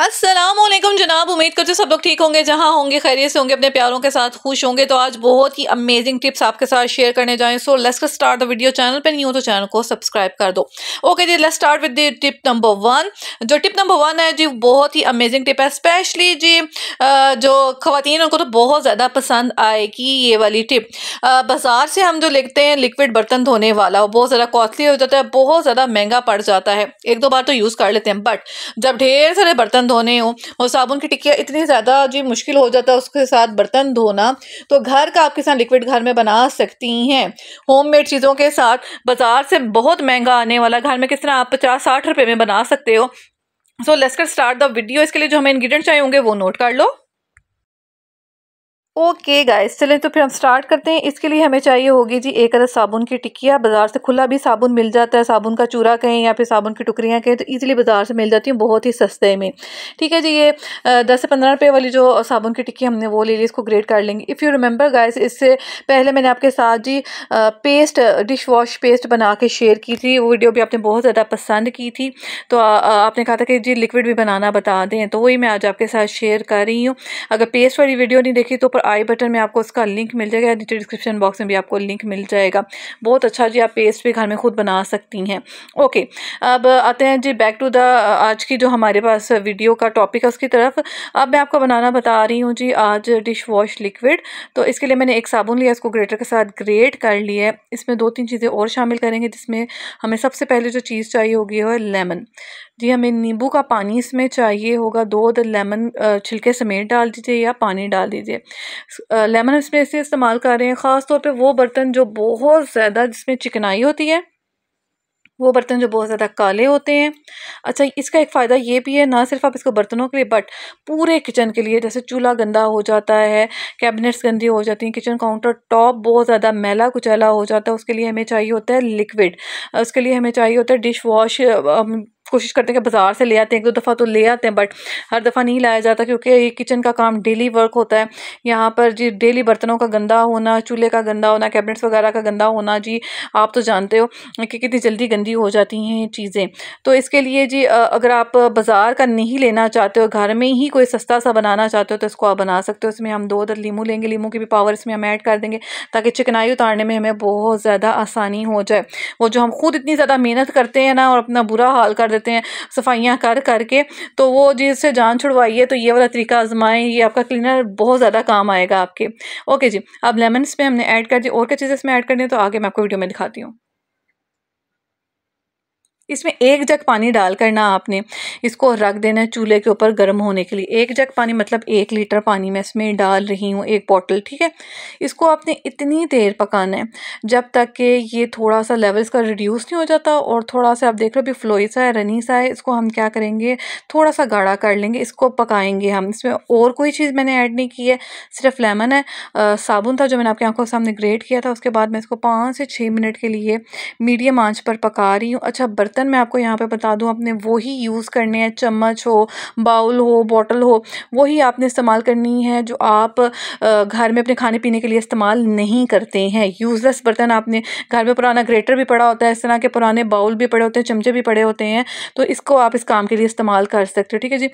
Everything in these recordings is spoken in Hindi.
असलम जनाब उम्मीद करते सब लोग ठीक होंगे जहां होंगे खैरियत से होंगे अपने प्यारों के साथ खुश होंगे तो आज बहुत ही अमेजिंग टिप्स आपके साथ शेयर करने जाएँ so let's start the video channel पर नहीं हो तो चैनल को सब्सक्राइब कर दो ओके जी let's start with tip number one जो टिप नंबर वन है जी बहुत ही अमेजिंग टिप है स्पेशली जी जो खातन उनको तो बहुत ज़्यादा पसंद आएगी ये वाली टिप बाज़ार से हम जो लेते हैं लिक्विड बर्तन धोने वाला वो बहुत ज़्यादा कॉस्टली हो जाता है बहुत ज़्यादा महंगा पड़ जाता है एक दो बार तो यूज़ कर लेते हैं बट जब ढेर सारे बर्तन बर्तन धोने हो और साबुन की टिकिया इतनी ज़्यादा जी मुश्किल हो जाता है उसके साथ बर्तन धोना तो घर का आप किसान लिक्विड घर में बना सकती हैं होममेड चीज़ों के साथ बाज़ार से बहुत महंगा आने वाला घर में किस तरह आप पचास साठ रुपये में बना सकते हो सो लेस्कर स्टार्ट द वीडियो इसके लिए जो हमें इंग्रीडियंट चाहिए होंगे वो नोट कर लो ओके गाइस चलें तो फिर हम स्टार्ट करते हैं इसके लिए हमें चाहिए होगी जी एक अदर साबुन की टिक्किया बाज़ार से खुला भी साबुन मिल जाता है साबुन का चूरा कहें या फिर साबुन की टुकरियाँ कहें तो इजीली बाज़ार से मिल जाती हैं बहुत ही सस्ते में ठीक है जी ये दस से पंद्रह रुपये वाली जो साबुन की टिक्की हमने वो ले ली इसको ग्रेट कर लेंगे इफ़ यू रिमेंबर गाइस इससे पहले मैंने आपके साथ जी पेस्ट डिश वॉश पेस्ट बना के शेयर की थी वो वीडियो भी आपने बहुत ज़्यादा पसंद की थी तो आपने कहा था कि जी लिक्विड भी बनाना बता दें तो वही मैं आज आपके साथ शेयर कर रही हूँ अगर पेस्ट वाली वीडियो नहीं देखी तो आई बटन में आपको उसका लिंक मिल जाएगा नीचे डिस्क्रिप्शन बॉक्स में भी आपको लिंक मिल जाएगा बहुत अच्छा जी आप पेस्ट भी घर में खुद बना सकती हैं ओके अब आते हैं जी बैक टू द आज की जो हमारे पास वीडियो का टॉपिक है उसकी तरफ अब मैं आपको बनाना बता रही हूँ जी आज डिश वॉश लिक्विड तो इसके लिए मैंने एक साबुन लिया इसको ग्रेटर के साथ ग्रेट कर लिया है इसमें दो तीन चीज़ें और शामिल करेंगे जिसमें हमें सबसे पहले जो चीज़ चाहिए होगी वो है लेमन जी हमें नींबू का पानी इसमें चाहिए होगा दो लेमन छिलके समेत डाल दीजिए या पानी डाल दीजिए लेमन इसमें इसे इस्तेमाल कर रहे हैं ख़ास तौर पे वो बर्तन जो बहुत ज़्यादा जिसमें चिकनाई होती है वो बर्तन जो बहुत ज़्यादा काले होते हैं अच्छा इसका एक फ़ायदा ये भी है ना सिर्फ आप इसको बर्तनों के लिए बट पूरे किचन के लिए जैसे चूल्हा गंदा हो जाता है कैबिनेट्स गंदी हो जाती हैं किचन काउंटर टॉप बहुत ज़्यादा मैला कुचैला हो जाता है उसके लिए हमें चाहिए होता है लिक्विड उसके लिए हमें चाहिए होता है डिश वॉश कोशिश करते हैं कि बाज़ार से ले आते हैं एक दो दफ़ा तो ले आते हैं बट हर दफ़ा नहीं लाया जाता क्योंकि ये किचन का काम डेली वर्क होता है यहाँ पर जी डेली बर्तनों का गंदा होना चूल्हे का गंदा होना कैबिनेट्स वगैरह का गंदा होना जी आप तो जानते हो कि कितनी जल्दी गंदी हो जाती हैं ये चीज़ें तो इसके लिए जी अगर आप बाज़ार का नहीं लेना चाहते हो घर में ही कोई सस्ता सा बनाना चाहते हो तो इसको आप बना सकते हो इसमें हम दो दर लीमू लेंगे लीमू की भी पावर इसमें हम ऐड कर देंगे ताकि चिकनाई उतारने में हमें बहुत ज़्यादा आसानी हो जाए वो जो हम खुद इतनी ज़्यादा मेहनत करते हैं ना और अपना बुरा हाल कर देते हैं सफाइयाँ कर करके तो वो जिससे जान छुड़वाइए तो ये वाला तरीका आजमाएं ये आपका क्लीनर बहुत ज़्यादा काम आएगा आपके ओके जी अब लेमन्स में हमने ऐड कर दिए और क्या चीज़ें इसमें ऐड करनी है तो आगे मैं आपको वीडियो में दिखाती हूँ इसमें एक जग पानी डाल करना आपने इसको रख देना है चूल्हे के ऊपर गर्म होने के लिए एक जग पानी मतलब एक लीटर पानी मैं इसमें डाल रही हूँ एक बॉटल ठीक है इसको आपने इतनी देर पकाना है जब तक कि ये थोड़ा सा लेवल इसका रिड्यूस नहीं हो जाता और थोड़ा सा आप देख रहे हो भी फ्लोई सा है रनी सा है इसको हम क्या करेंगे थोड़ा सा गाढ़ा कर लेंगे इसको पकाएंगे हम इसमें और कोई चीज़ मैंने ऐड नहीं की है सिर्फ लेमन है आ, साबुन था जो मैंने आपकी आंखों के सामने ग्रेट किया था उसके बाद मैं इसको पाँच से छः मिनट के लिए मीडियम आँच पर पका रही हूँ अच्छा बर्तन बर्तन मैं आपको यहाँ पे बता दूँ आपने वही यूज़ करने हैं चम्मच हो बाउल हो बॉटल हो वही आपने इस्तेमाल करनी है जो आप घर में अपने खाने पीने के लिए इस्तेमाल नहीं करते हैं यूज़लेस बर्तन आपने घर में पुराना ग्रेटर भी पड़ा होता है इस तरह के पुराने बाउल भी पड़े होते हैं चमचे भी पड़े होते हैं तो इसको आप इस काम के लिए इस्तेमाल कर सकते हो ठीक है जी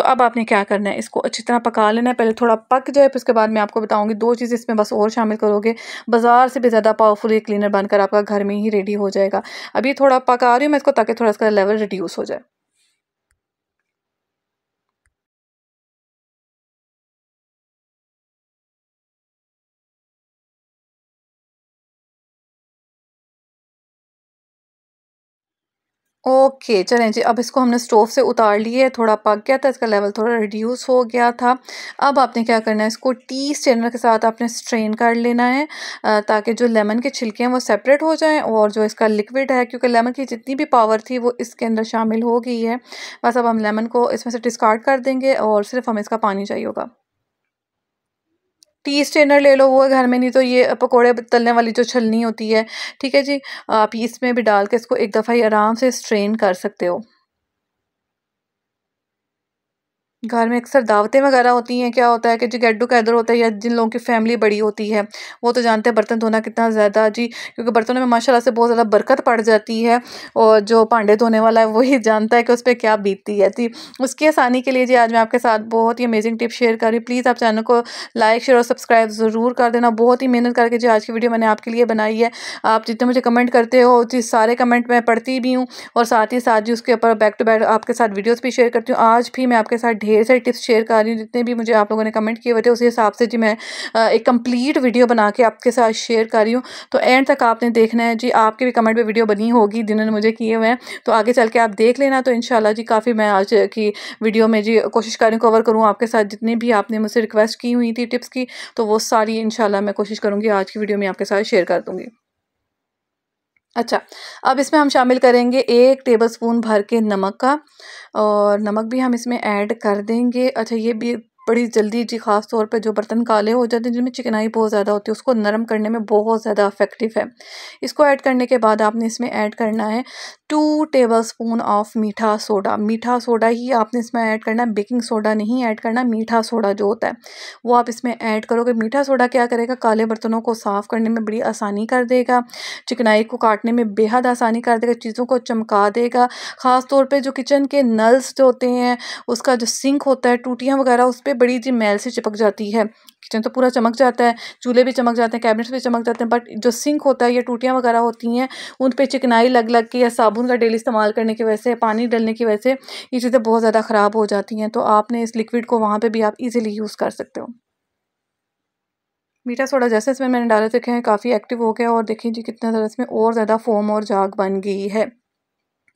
तो अब आपने क्या करना है इसको अच्छी तरह पका लेना है पहले थोड़ा पक जाए फिर उसके बाद मैं आपको बताऊँगी दो चीज़ इसमें बस और शामिल करोगे बाज़ार से भी ज़्यादा पावरफुल ये क्लीनर बनकर आपका घर में ही रेडी हो जाएगा अभी थोड़ा पका रही हूँ मैं इसको ताकि थोड़ा इसका लेवल रिड्यूस हो जाए ओके चलें जी अब इसको हमने स्टोव से उतार लिए थोड़ा पक गया था इसका लेवल थोड़ा रिड्यूस हो गया था अब आपने क्या करना है इसको टी स्ट्रेनर के साथ आपने स्ट्रेन कर लेना है ताकि जो लेमन के छिलके हैं वो सेपरेट हो जाएं और जो इसका लिक्विड है क्योंकि लेमन की जितनी भी पावर थी वो इसके अंदर शामिल हो गई है बस अब हम लेमन को इसमें से डिस्कार्ड कर देंगे और सिर्फ हमें इसका पानी चाहिए होगा टी स्ट्रेनर ले लो वो घर में नहीं तो ये पकोड़े तलने वाली जो छलनी होती है ठीक है जी आप इसमें भी डाल के इसको एक दफ़ा ही आराम से स्ट्रेन कर सकते हो घर में अक्सर दावतें वगैरह होती हैं क्या होता है कि जो गेट कैदर होता है या जिन लोगों की फैमिली बड़ी होती है वो तो जानते हैं बर्तन धोना कितना ज़्यादा जी क्योंकि बर्तनों में माशाल्लाह से बहुत ज़्यादा बरकत पड़ जाती है और जो भांडे धोने वाला है वही जानता है कि उस पर क्या बीतती है जी उसकी आसानी के लिए जी आज मैं आपके साथ बहुत ही अमेजिंग टिप शेयर कर रही प्लीज़ आप चैनल को लाइक शेयर और सब्सक्राइब ज़रूर कर देना बहुत ही मेहनत करके जी आज की वीडियो मैंने आपके लिए बनाई है आप जितने मुझे कमेंट करते हो जी सारे कमेंट मैं पढ़ती भी हूँ और साथ ही साथ जी उसके ऊपर बैक टू बैक आपके साथ वीडियोज़ भी शेयर करती हूँ आज भी मैं आपके साथ ढेर सारी टिप्स शेयर कर रही हूँ जितने भी मुझे आप लोगों ने कमेंट किए हुए थे उसी हिसाब से जी मैं एक कंप्लीट वीडियो बना के आपके साथ शेयर कर रही हूँ तो एंड तक आपने देखना है जी आपके भी कमेंट पर वीडियो बनी होगी जिन्होंने मुझे किए हुए हैं तो आगे चल के आप देख लेना तो इन जी काफ़ी मैं आज की वीडियो में जी कोशिश करें कवर करूँ आपके साथ जितनी भी आपने मुझसे रिक्वेस्ट की हुई थी टिप्स की तो वो सारी इन मैं कोशिश करूँगी आज की वीडियो में आपके साथ शेयर कर दूँगी अच्छा अब इसमें हम शामिल करेंगे एक टेबलस्पून भर के नमक का और नमक भी हम इसमें ऐड कर देंगे अच्छा ये भी बड़ी जल्दी जी ख़ास तौर पे जो बर्तन काले हो जाते हैं जिनमें चिकनाई बहुत ज़्यादा होती है उसको नरम करने में बहुत ज़्यादा इफेक्टिव है इसको ऐड करने के बाद आपने इसमें ऐड करना है टू टेबल स्पून ऑफ मीठा सोडा मीठा सोडा ही आपने इसमें ऐड करना है बेकिंग सोडा नहीं ऐड करना मीठा सोडा जो होता है वो आप इसमें ऐड करोगे मीठा सोडा क्या करेगा काले बर्तनों को साफ़ करने में बड़ी आसानी कर देगा चिकनाई को काटने में बेहद आसानी कर देगा चीज़ों को चमका देगा ख़ास तौर पर जो किचन के नल्स जो होते हैं उसका जो सिंक होता है टूटियाँ वगैरह उस पर बड़ी जी मैल से चिपक जाती है किचन तो पूरा चमक जाता है चूल्हे भी चमक जाते हैं कैबिनेट्स भी चमक जाते हैं बट जो सिंक होता है या टूटियाँ वगैरह होती हैं उन पर चिकनाई लग लग के या साबुन का डेली इस्तेमाल करने की वजह से पानी डलने की वजह से ये चीज़ें बहुत ज़्यादा ख़राब हो जाती हैं तो आपने इस लिक्विड को वहाँ पर भी आप ईज़िली यूज़ कर सकते हो मीठा सोडा जैसे इसमें मैंने डाले देखे हैं काफ़ी एक्टिव हो गया और देखें जी कितना ज़्यादा इसमें और ज़्यादा फोम और जाग बन गई है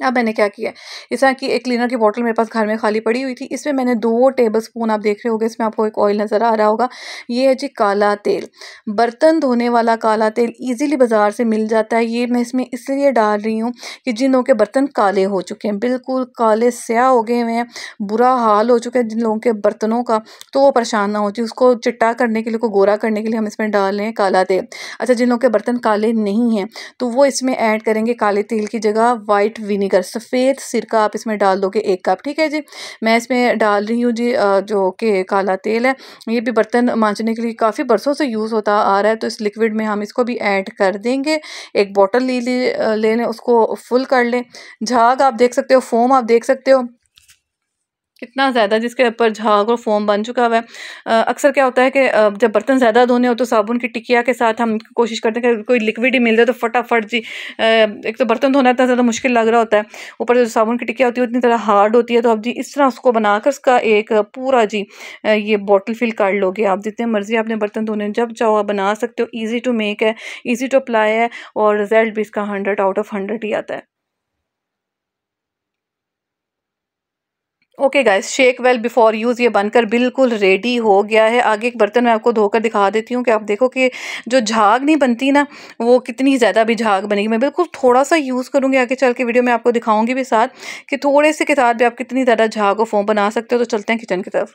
अब हाँ, मैंने क्या किया इस तरह की एक क्लीनर की बोतल मेरे पास घर में खाली पड़ी हुई थी इसमें मैंने दो टेबल स्पून आप देख रहे होगे इसमें आपको एक ऑयल नज़र आ रहा होगा ये है जी काला तेल बर्तन धोने वाला काला तेल ईजिली बाज़ार से मिल जाता है ये मैं इसमें इसलिए डाल रही हूँ कि जिन लोगों के बर्तन काले हो चुके हैं बिल्कुल काले स्याह हो गए हुए हैं बुरा हाल हो चुका है जिन लोगों के बर्तनों का तो वो परेशान ना होती उसको चिट्टा करने के लिए को गोरा करने के लिए हम इसमें डाल रहे हैं काला तेल अच्छा जिन लोगों के बर्तन काले नहीं हैं तो वो इसमें ऐड करेंगे काले तेल की जगह वाइट विनीगर विनीगर सफ़ेद सिरका आप इसमें डाल दोगे एक कप ठीक है जी मैं इसमें डाल रही हूँ जी जो कि काला तेल है ये भी बर्तन मांझने के लिए काफ़ी बरसों से यूज़ होता आ रहा है तो इस लिक्विड में हम इसको भी ऐड कर देंगे एक बॉटल ले लें ले, लें उसको फुल कर लें झाग आप देख सकते हो फोम आप देख सकते हो कितना ज़्यादा जिसके ऊपर झाग और फोम बन चुका हुआ है अक्सर क्या होता है कि जब बर्तन ज़्यादा धोने हो तो साबुन की टिकिया के साथ हम कोशिश करते हैं कि कोई लिक्विड ही मिल जाए तो फटाफट जी एक तो बर्तन धोना इतना ज़्यादा मुश्किल लग रहा होता है ऊपर जो साबुन की टिकिया होती है उतनी तरह हार्ड होती है तो आप जी इस तरह उसको बनाकर उसका एक पूरा जी ये बॉटल फिल कर लोगे आप जितने मर्ज़ी आपने बर्तन धोने जब चाहो आप बना सकते हो ईजी टू मेक है ईजी टू अप्लाई है और रिज़ल्ट भी इसका हंड्रेड आउट ऑफ हंड्रेड ही आता है okay guys shake well before use ये बनकर बिल्कुल रेडी हो गया है आगे एक बर्तन मैं आपको धोकर दिखा देती हूँ कि आप देखो कि जो झाग नहीं बनती ना वो कितनी ज़्यादा भी झाग बनेगी मैं बिल्कुल थोड़ा सा यूज़ करूँगी आगे चल के वीडियो में आपको दिखाऊंगी भी साथ कि थोड़े से के साथ भी आप कितनी ज़्यादा झाग और फोम बना सकते हो तो चलते हैं किचन की तरफ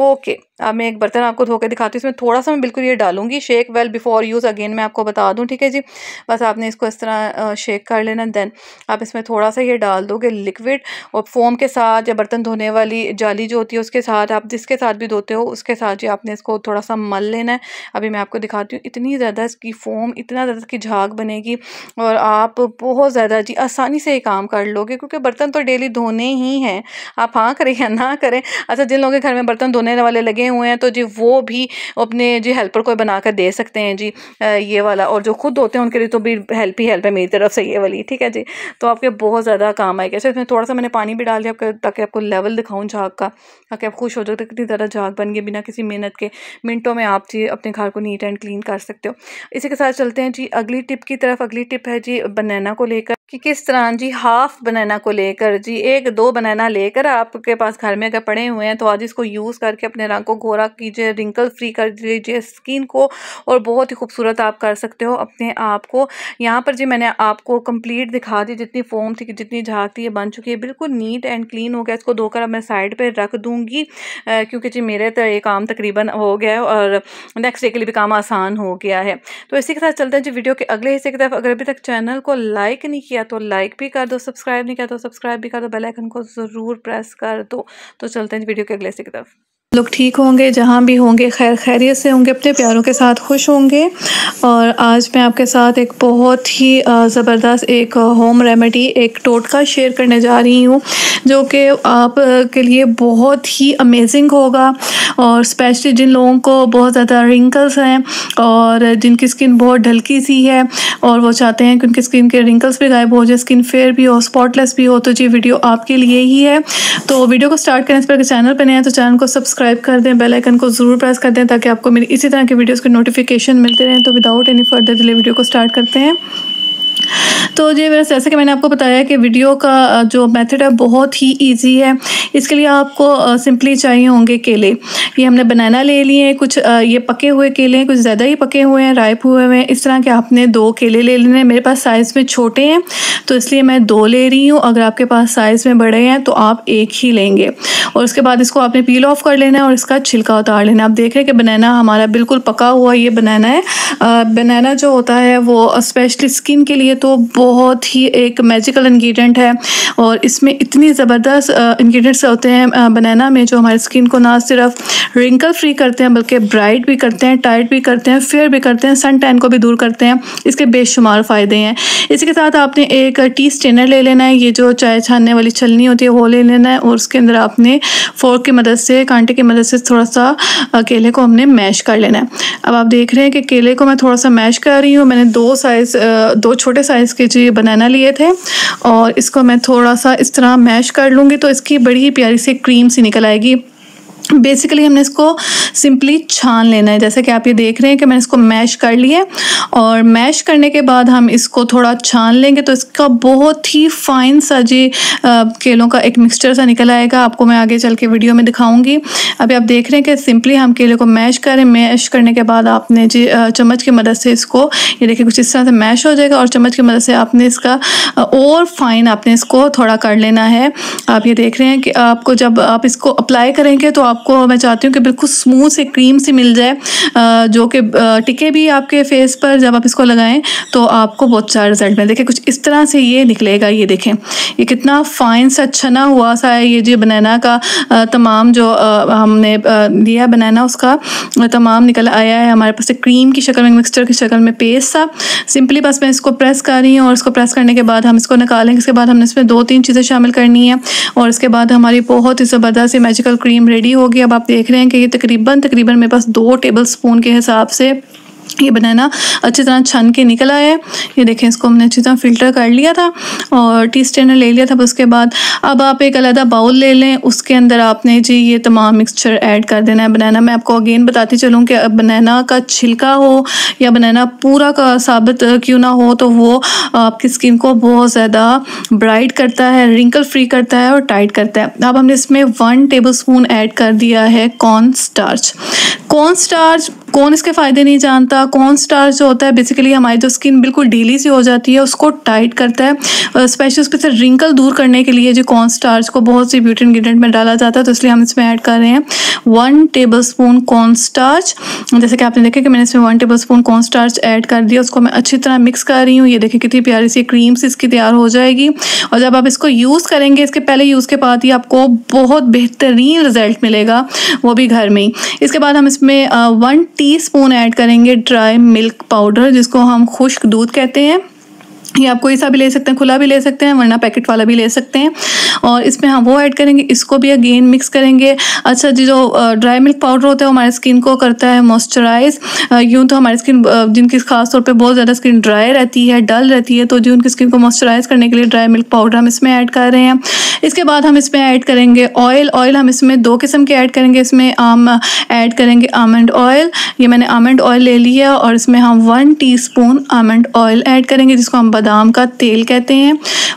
ओके अब मैं एक बर्तन आपको धो के दिखाती हूँ इसमें थोड़ा सा मैं बिल्कुल ये डालूंगी shake well before use again मैं आपको बता दूँ ठीक है जी बस आपने इसको इस तरह शेक कर लेना देन आप इसमें थोड़ा सा ये डाल दोगे लिक्विड और फोम के साथ या बर्तन धोने वाली जाली जो होती है उसके साथ आप जिसके साथ भी धोते हो उसके साथ जी आपने इसको थोड़ा सा मल लेना है अभी मैं आपको दिखाती हूँ इतनी ज़्यादा इसकी फोम इतना ज़्यादा इसकी झाग बनेगी और आप बहुत ज़्यादा जी आसानी से ये काम कर लोगे क्योंकि बर्तन तो डेली धोने ही हैं आप हाँ करें या ना करें अच्छा जिन लोगों के घर में बर्तन धोने होने वाले लगे हुए हैं तो जी वो भी अपने जी हेल्पर को बना कर दे सकते हैं जी ये वाला और जो खुद होते हैं उनके लिए तो भी हेल्प ही हेल्प है मेरी तरफ से ये वाली ठीक है जी तो आपके बहुत ज़्यादा काम आएगा कैसे अच्छा, इसमें थोड़ा सा मैंने पानी भी डाल दिया आपका ताकि आपको लेवल दिखाऊँ झाग का ताकि आप खुश हो जाते कितनी ज़्यादा झाग बन गए बिना किसी मेहनत के मिनटों में आप जी अपने घर को नीट एंड क्लीन कर सकते हो इसी के साथ चलते हैं जी अगली टिप की तरफ अगली टिप है जी बनाना को लेकर कि किस तरह जी हाफ़ बनाना को लेकर जी एक दो बनाना लेकर आपके पास घर में अगर पड़े हुए हैं तो आज इसको यूज़ करके अपने रंग को घोरा कीजिए रिंकल फ्री कर दीजिए स्किन को और बहुत ही खूबसूरत आप कर सकते हो अपने आप को यहाँ पर जी मैंने आपको कंप्लीट दिखा दी जितनी फोम थी जितनी झाग थी ये बन चुकी है बिल्कुल नीट एंड क्लीन हो गया इसको धोकर अब मैं साइड पर रख दूँगी क्योंकि जी मेरे तो ये काम तकरीबन हो गया है और नेक्स्ट डे के लिए भी काम आसान हो गया है तो इसी के साथ चलते हैं जी वीडियो के अगले हिस्से की तरफ अगर अभी तक चैनल को लाइक नहीं किया किया तो लाइक भी कर दो सब्सक्राइब नहीं किया तो सब्सक्राइब भी कर दो बेलाइकन को ज़रूर प्रेस कर दो तो चलते हैं वीडियो के अगले से की तरफ लोग ठीक होंगे जहाँ भी होंगे खैर खैरियत से होंगे अपने प्यारों के साथ खुश होंगे और आज मैं आपके साथ एक बहुत ही ज़बरदस्त एक होम रेमेडी एक टोटका शेयर करने जा रही हूँ जो कि आप के लिए बहुत ही अमेजिंग होगा और स्पेशली जिन लोगों को बहुत ज़्यादा रिंकल्स हैं और जिनकी स्किन बहुत ढलकी सी है और वो चाहते हैं कि उनकी स्किन के रिंकल्स भी गायब हो जाए स्किन फेयर भी हो स्पॉटलेस भी हो तो ये वीडियो आपके लिए ही है तो वीडियो को स्टार्ट करने से पहले चैनल पर नहीं है तो चैनल को सब्सक्राइब सब्सक्राइब कर दें बेल आइकन को ज़रूर प्रेस कर दें ताकि आपको मेरी इसी तरह की वीडियोस के नोटिफिकेशन मिलते रहें तो without any further delay video को स्टार्ट करते हैं तो जी बस जैसे कि मैंने आपको बताया कि वीडियो का जो मेथड है बहुत ही ईजी है इसके लिए आपको सिंपली चाहिए होंगे केले ये हमने बनाना ले लिए हैं कुछ ये पके हुए केले हैं कुछ ज़्यादा ही पके हुए हैं राइप हुए हुए हैं इस तरह के आपने दो केले ले लेने मेरे पास साइज़ में छोटे हैं तो इसलिए मैं दो ले रही हूँ अगर आपके पास साइज़ में बड़े हैं तो आप एक ही लेंगे और उसके बाद इसको आपने पील ऑफ कर लेना है और इसका छिलका उतार लेना आप देख रहे हैं कि बनाना हमारा बिल्कुल पका हुआ ये बनाना है बनाना जो होता है वो स्पेशली स्किन के लिए तो बहुत ही एक मैजिकल इंग्रेडिएंट है और इसमें इतनी ज़बरदस्त इंग्रेडिएंट्स होते हैं बनाना में जो हमारी स्किन को ना सिर्फ रिंकल फ्री करते हैं बल्कि ब्राइट भी करते हैं टाइट भी करते हैं फेयर भी करते हैं सन टैन को भी दूर करते हैं इसके बेशुमार फ़ायदे हैं इसी के साथ आपने एक टी स्टेनर ले लेना है ये जो चाय छानने वाली छलनी होती है वो ले लेना है और उसके अंदर आपने फोर्क की मदद से कांटे की मदद से थोड़ा सा केले को हमने मैश कर लेना है अब आप देख रहे हैं कि केले को मैं थोड़ा सा मैश कर रही हूँ मैंने दो साइज़ दो छोटे साइज़ के जो ये बनाना लिए थे और इसको मैं थोड़ा सा इस तरह मैश कर लूँगी तो इसकी बड़ी ही प्यारी सी क्रीम सी निकल आएगी बेसिकली हमने इसको सिंपली छान लेना है जैसे कि आप ये देख रहे हैं कि मैंने इसको मैश कर लिया और मैश करने के बाद हम इसको थोड़ा छान लेंगे तो इसका बहुत ही फाइन सा जी केलों का एक मिक्सचर सा निकल आएगा आपको मैं आगे चल के वीडियो में दिखाऊंगी अभी आप देख रहे हैं कि सिंपली हम केले को मैश करें मैश करने के बाद आपने जी चम्मच की मदद से इसको ये देखिए कुछ इस तरह से मैश हो जाएगा और चम्मच की मदद से आपने इसका और फाइन आपने इसको थोड़ा कर लेना है आप ये देख रहे हैं कि आपको जब आप इसको अप्लाई करेंगे तो आप आपको मैं चाहती हूँ कि बिल्कुल स्मूथ से क्रीम सी मिल जाए जो कि टिके भी आपके फेस पर जब आप इसको लगाएं तो आपको बहुत अच्छा रिजल्ट मिले देखिए कुछ इस तरह से ये निकलेगा ये देखें ये कितना फाइन सा छना हुआ सा है ये जो बनाना का तमाम जो हमने दिया बनाना उसका तमाम निकल आया है हमारे पास क्रीम की शक्ल में मिक्सचर की शक्ल में पेस्ट था सिंपली बस मैं इसको प्रेस कर रही हूँ और इसको प्रेस करने के बाद हम इसको निकालेंगे इसके बाद हमने इसमें दो तीन चीज़ें शामिल करनी है और इसके बाद हमारी बहुत ही ज़बरदस्त मैजिकल क्रीम रेडी हो होगी अब आप देख रहे हैं कि ये तकरीबन तकरीबन मेरे पास दो टेबल स्पून के हिसाब से ये बनाना अच्छी तरह छन के निकला है ये देखें इसको हमने अच्छी तरह फ़िल्टर कर लिया था और टी स्टेनर ले लिया था बस उसके बाद अब आप एक अलहदा बाउल ले लें उसके अंदर आपने जी ये तमाम मिक्सचर ऐड कर देना है बनाना मैं आपको अगेन बताती चलूँ कि बनाना का छिलका हो या बनाना पूरा का साबित क्यों ना हो तो वो आपकी स्किन को बहुत ज़्यादा ब्राइट करता है रिंकल फ्री करता है और टाइट करता है अब हमने इसमें वन टेबल स्पून ऐड कर दिया है कॉर्न स्टार्च कौन स्टार्च कौन इसके फ़ायदे नहीं जानता कौन स्टार्च जो होता है बेसिकली हमारी जो स्किन बिल्कुल डीली सी हो जाती है उसको टाइट करता है स्पेशली उसके से रिंकल दूर करने के लिए जो कौन स्टार्च को बहुत सी ब्यूटी इंग्रीडियंट में डाला जाता है तो इसलिए हम इसमें ऐड कर रहे हैं one table spoon corn starch जैसे कि आपने देखा कि मैंने इसमें one table spoon corn starch add कर दिया उसको मैं अच्छी तरह मिक्स कर रही हूँ ये देखिए कितनी प्यारी सी क्रीम्स इसकी तैयार हो जाएगी और जब आप इसको यूज़ करेंगे इसके पहले यूज़ के बाद ही आपको बहुत बेहतरीन रिजल्ट मिलेगा वो भी घर में ही इसके बाद हम इसमें इसमें वन टीस्पून ऐड करेंगे ड्राई मिल्क पाउडर जिसको हम खुश्क दूध कहते हैं ये आप कोई सा भी ले सकते हैं खुला भी ले सकते हैं वरना पैकेट वाला भी ले सकते हैं और इसमें हम वो ऐड करेंगे इसको भी अगेन मिक्स करेंगे अच्छा जी जो ड्राई मिल्क पाउडर होता है हमारे स्किन को करता है मॉइस्चराइज यूँ तो हमारी स्किन जिनकी खास तौर पे बहुत ज़्यादा स्किन ड्राई रहती है डल रहती है तो जी उनकी स्किन को मॉइस्चराइज करने के लिए ड्राई मिल्क पाउडर हम इसमें ऐड कर रहे हैं इसके बाद हम इसमें ऐड करेंगे ऑयल ऑयल हम इसमें दो किस्म के ऐड करेंगे इसमें आम ऐड करेंगे आमंड ऑयल ये मैंने आमंड ऑयल ले लिया और इसमें हम one tea spoon almond oil add करेंगे जिसको हम बदाम बादाम का तेल कहते हैं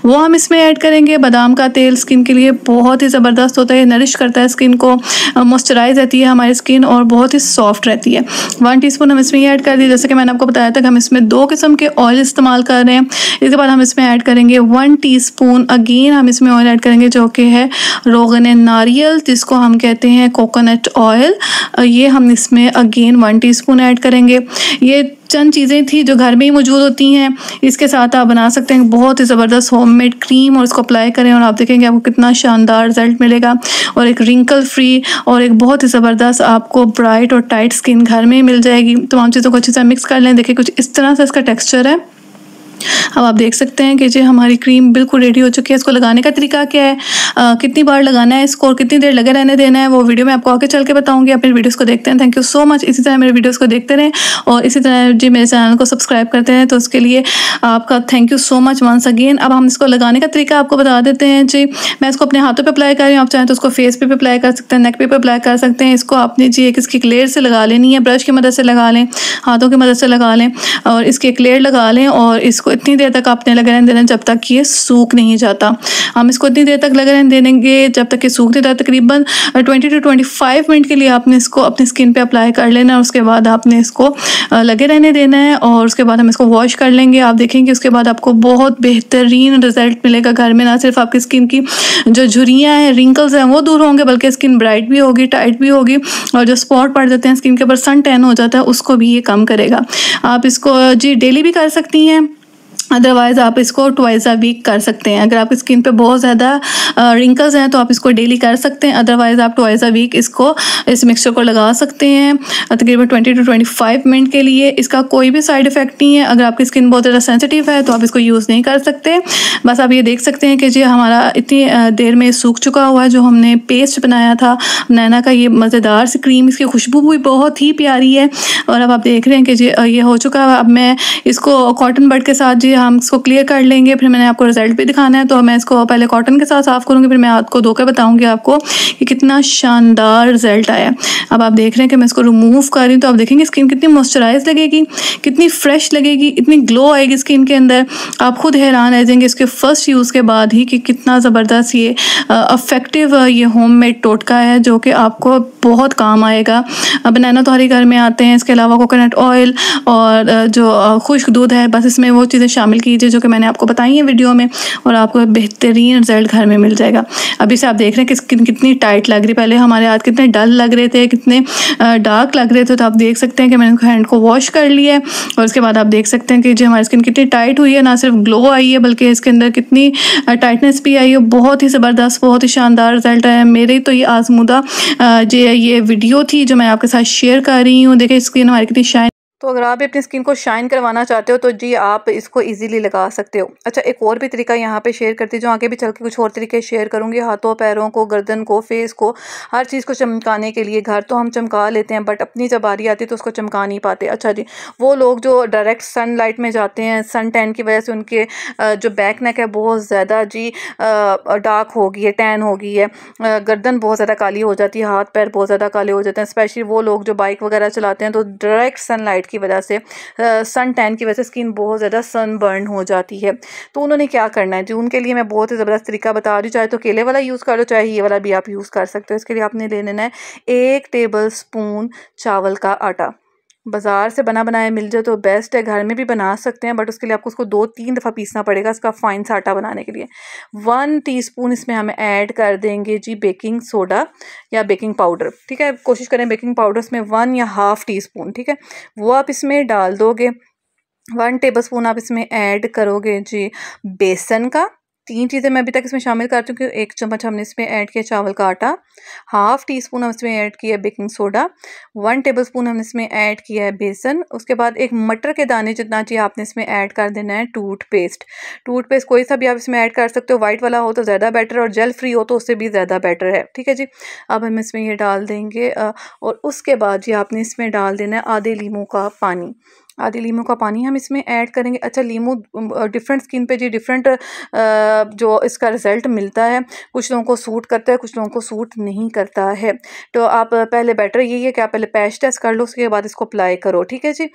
वो हम इसमें ऐड करेंगे बादाम का तेल स्किन के लिए बहुत ही ज़बरदस्त होता है नरिश करता है स्किन को मॉइस्चराइज रहती है हमारी स्किन और बहुत ही सॉफ्ट रहती है वन टी हम इसमें ऐड कर दिए जैसे कि मैंने आपको बताया था कि हम इसमें दो किस्म के ऑयल इस्तेमाल कर रहे हैं इसके बाद हम इसमें ऐड करेंगे वन टी अगेन हम इसमें ऑयल ऐड करेंगे जो कि है रोगन नारियल जिसको हम कहते हैं कोकोनट ऑयल ये हम इसमें अगेन वन टीस्पून ऐड करेंगे ये चंद चीज़ें थी जो घर में ही मौजूद होती हैं इसके साथ आप बना सकते हैं बहुत ही ज़बरदस्त होम मेड क्रीम और इसको अप्लाई करें और आप देखेंगे आपको कितना शानदार रिजल्ट मिलेगा और एक रिंकल फ्री और एक बहुत ही ज़बरदस्त आपको ब्राइट और टाइट स्किन घर में ही मिल जाएगी तमाम चीज़ों को अच्छे से मिक्स कर लें देखिए कुछ इस तरह से इसका टेक्स्चर है अब आप देख सकते हैं कि जो हमारी क्रीम बिल्कुल रेडी हो चुकी है इसको लगाने का तरीका क्या है आ, कितनी बार लगाना है इसको और कितनी देर लगे रहने देना है वो वीडियो में आपको आगे चल के बताऊँगी अपनी वीडियोज़ को देखते हैं थैंक यू सो मच इसी तरह मेरे वीडियोज़ को देखते रहें और इसी तरह जी मेरे चैनल को सब्सक्राइब करते हैं तो उसके लिए आपका thank you so much once again अब हम इसको लगाने का तरीका आपको बता देते हैं जी मैं इसको अपने हाथों पर अप्लाई कर रही हूँ आप चाहें तो उसको फेस पे भी अप्लाई कर सकते हैं नेक पे भी अप्लाई कर सकते हैं इसको आपने जी एक इसकी क्लेयर से लगा लेनी है ब्रश की मदद से लगा लें हाथों की मदद से लगा लें और इसकी क्लेयर लगा लें और इसको इतनी देर तक आपने लगा रहने देना जब तक कि ये सूख नहीं जाता हम इसको इतनी देर तक लगा रहने देंगे जब तक ये सूख नहीं जाता तकरीबन twenty to twenty five minute के लिए आपने इसको अपनी स्किन पर अप्लाई कर लेना है उसके बाद आपने इसको लगे रहने देना है और उसके बाद हम इसको वॉश कर लेंगे आप देखेंगे उसके बाद आपको बहुत बेहतरीन रिजल्ट मिलेगा घर में ना सिर्फ आपकी स्किन की जो झुरियाँ हैं रिंकल्स हैं वो दूर होंगे बल्कि स्किन ब्राइट भी होगी टाइट भी होगी और जो स्पॉट पड़ जाते हैं स्किन के ऊपर सन टैन हो जाता है उसको भी ये कम करेगा आप इसको जी डेली भी कर सकती हैं अदरवाइज़ आप इसको ट्वाइस अ वीक कर सकते हैं अगर आप स्किन पे बहुत ज़्यादा रिंकल्स हैं तो आप इसको डेली कर सकते हैं अदरवाइज़ आप ट्वाइस अ वीक इसको इस मिक्सचर को लगा सकते हैं तकरीबन twenty to twenty five minute के लिए इसका कोई भी साइड इफेक्ट नहीं है अगर आपकी स्किन बहुत ज़्यादा सेंसिटिव है तो आप इसको यूज़ नहीं कर सकते बस आप ये देख सकते हैं कि जी हमारा इतनी देर में सूख चुका हुआ है जो हमने पेस्ट बनाया था नैना का ये मज़ेदार सी क्रीम इसकी खुशबू भी बहुत ही प्यारी है और अब आप देख रहे हैं कि जी ये हो चुका है अब मैं इसको कॉटन बर्ड के साथ जी जी हम इसको क्लियर कर लेंगे फिर मैंने आपको रिजल्ट भी दिखाना है तो मैं इसको पहले कॉटन के साथ साफ़ करूँगी फिर मैं आपको धोकर बताऊँगी आपको कि कितना शानदार रिजल्ट आया अब आप देख रहे हैं कि मैं इसको रिमूव कर रही हूँ तो आप देखेंगे स्किन कितनी मॉइस्चराइज लगेगी कितनी फ्रेश लगेगी इतनी ग्लो आएगी स्किन के अंदर आप खुद हैरान रह जाएंगे इसके फ़र्स्ट यूज़ के बाद ही कि कितना ज़बरदस्त ये अफेक्टिव ये होम मेड टोटका है जो कि आपको बहुत काम आएगा बनाना तो हर घर में आते हैं इसके अलावा कोकोनट ऑयल और जो खुश्क दूध है बस इसमें वो चीज़ें शामिल कीजिए जो कि मैंने आपको बताई है वीडियो में और आपको बेहतरीन रिजल्ट घर में मिल जाएगा अभी से आप देख रहे हैं कि स्किन कितनी टाइट लग रही पहले हमारे हाथ कितने डल लग रहे थे कितने डार्क लग रहे थे तो आप देख सकते हैं कि मैंने हैंड को वॉश कर लिया है और उसके बाद आप देख सकते हैं कि जो हमारी स्किन कितनी टाइट हुई है ना सिर्फ ग्लो आई है बल्कि इसके अंदर कितनी टाइटनेस भी आई है बहुत ही ज़बरदस्त बहुत ही शानदार रिजल्ट आया मेरे तो ये आजमुदा जो ये वीडियो थी जो मैं आपके साथ शेयर कर रही हूँ देखिए स्किन हमारी कितनी शाइन तो अगर आप भी अपनी स्किन को शाइन करवाना चाहते हो तो जी आप इसको इजीली लगा सकते हो अच्छा एक और भी तरीका यहाँ पे शेयर करती हूँ जो आगे भी चल के कुछ और तरीके शेयर करूँगी हाथों पैरों को गर्दन को फेस को हर चीज़ को चमकाने के लिए घर तो हम चमका लेते हैं बट अपनी जब आती है तो उसको चमका नहीं पाते अच्छा जी वो लोग जो डायरेक्ट सन लाइट में जाते हैं सन टैन की वजह से उनके जो बैक नेक है बहुत ज़्यादा जी डार्क हो गई है टैन हो गई है गर्दन बहुत ज़्यादा काली हो जाती है हाथ पैर बहुत ज़्यादा काले हो जाते हैं स्पेशली वो लोग जो बाइक वगैरह चलाते हैं तो डायरेक्ट सन लाइट की वजह से सन टैन की वजह से स्किन बहुत ज़्यादा सन बर्न हो जाती है तो उन्होंने क्या करना है जो उनके लिए मैं बहुत ही ज़बरदस्त तरीका बता रही हूँ चाहे तो केले वाला यूज़ करो चाहे ये वाला भी आप यूज़ कर सकते हो इसके लिए आपने ले लेना है एक टेबल स्पून चावल का आटा बाज़ार से बना बनाया मिल जाए तो बेस्ट है घर में भी बना सकते हैं बट उसके लिए आपको उसको दो तीन दफ़ा पीसना पड़ेगा इसका फ़ाइन साटा बनाने के लिए वन टीस्पून इसमें हम ऐड कर देंगे जी बेकिंग सोडा या बेकिंग पाउडर ठीक है कोशिश करें बेकिंग पाउडर इसमें वन या हाफ़ टी स्पून ठीक है वो आप इसमें डाल दोगे वन टेबल स्पून आप इसमें ऐड करोगे जी बेसन का तीन चीज़ें मैं अभी तक इसमें शामिल कर चुकी हूँ एक चम्मच हमने इसमें ऐड किया चावल का आटा हाफ़ टी स्पून हम इसमें ऐड किया baking soda one table spoon हमने इसमें ऐड किया है बेसन उसके बाद एक मटर के दाने जितना चाहिए आपने इसमें ऐड कर देना है टूथपेस्ट टूथपेस्ट कोई सा भी आप इसमें ऐड कर सकते हो वाइट वाला हो तो ज़्यादा बेटर और जेल फ्री हो तो उससे भी ज़्यादा बेटर है ठीक है जी अब हम इसमें यह डाल देंगे और उसके बाद जी आपने इसमें डाल देना है आधे लीमू का पानी आधे लीमू का पानी हम इसमें ऐड करेंगे अच्छा लीमू डिफरेंट स्किन पे जी डिफरेंट जो इसका रिज़ल्ट मिलता है कुछ लोगों को सूट करता है कुछ लोगों को सूट नहीं करता है तो आप पहले बेटर यही है कि आप पहले पैच टेस्ट कर लो उसके बाद इसको अप्लाई करो ठीक है जी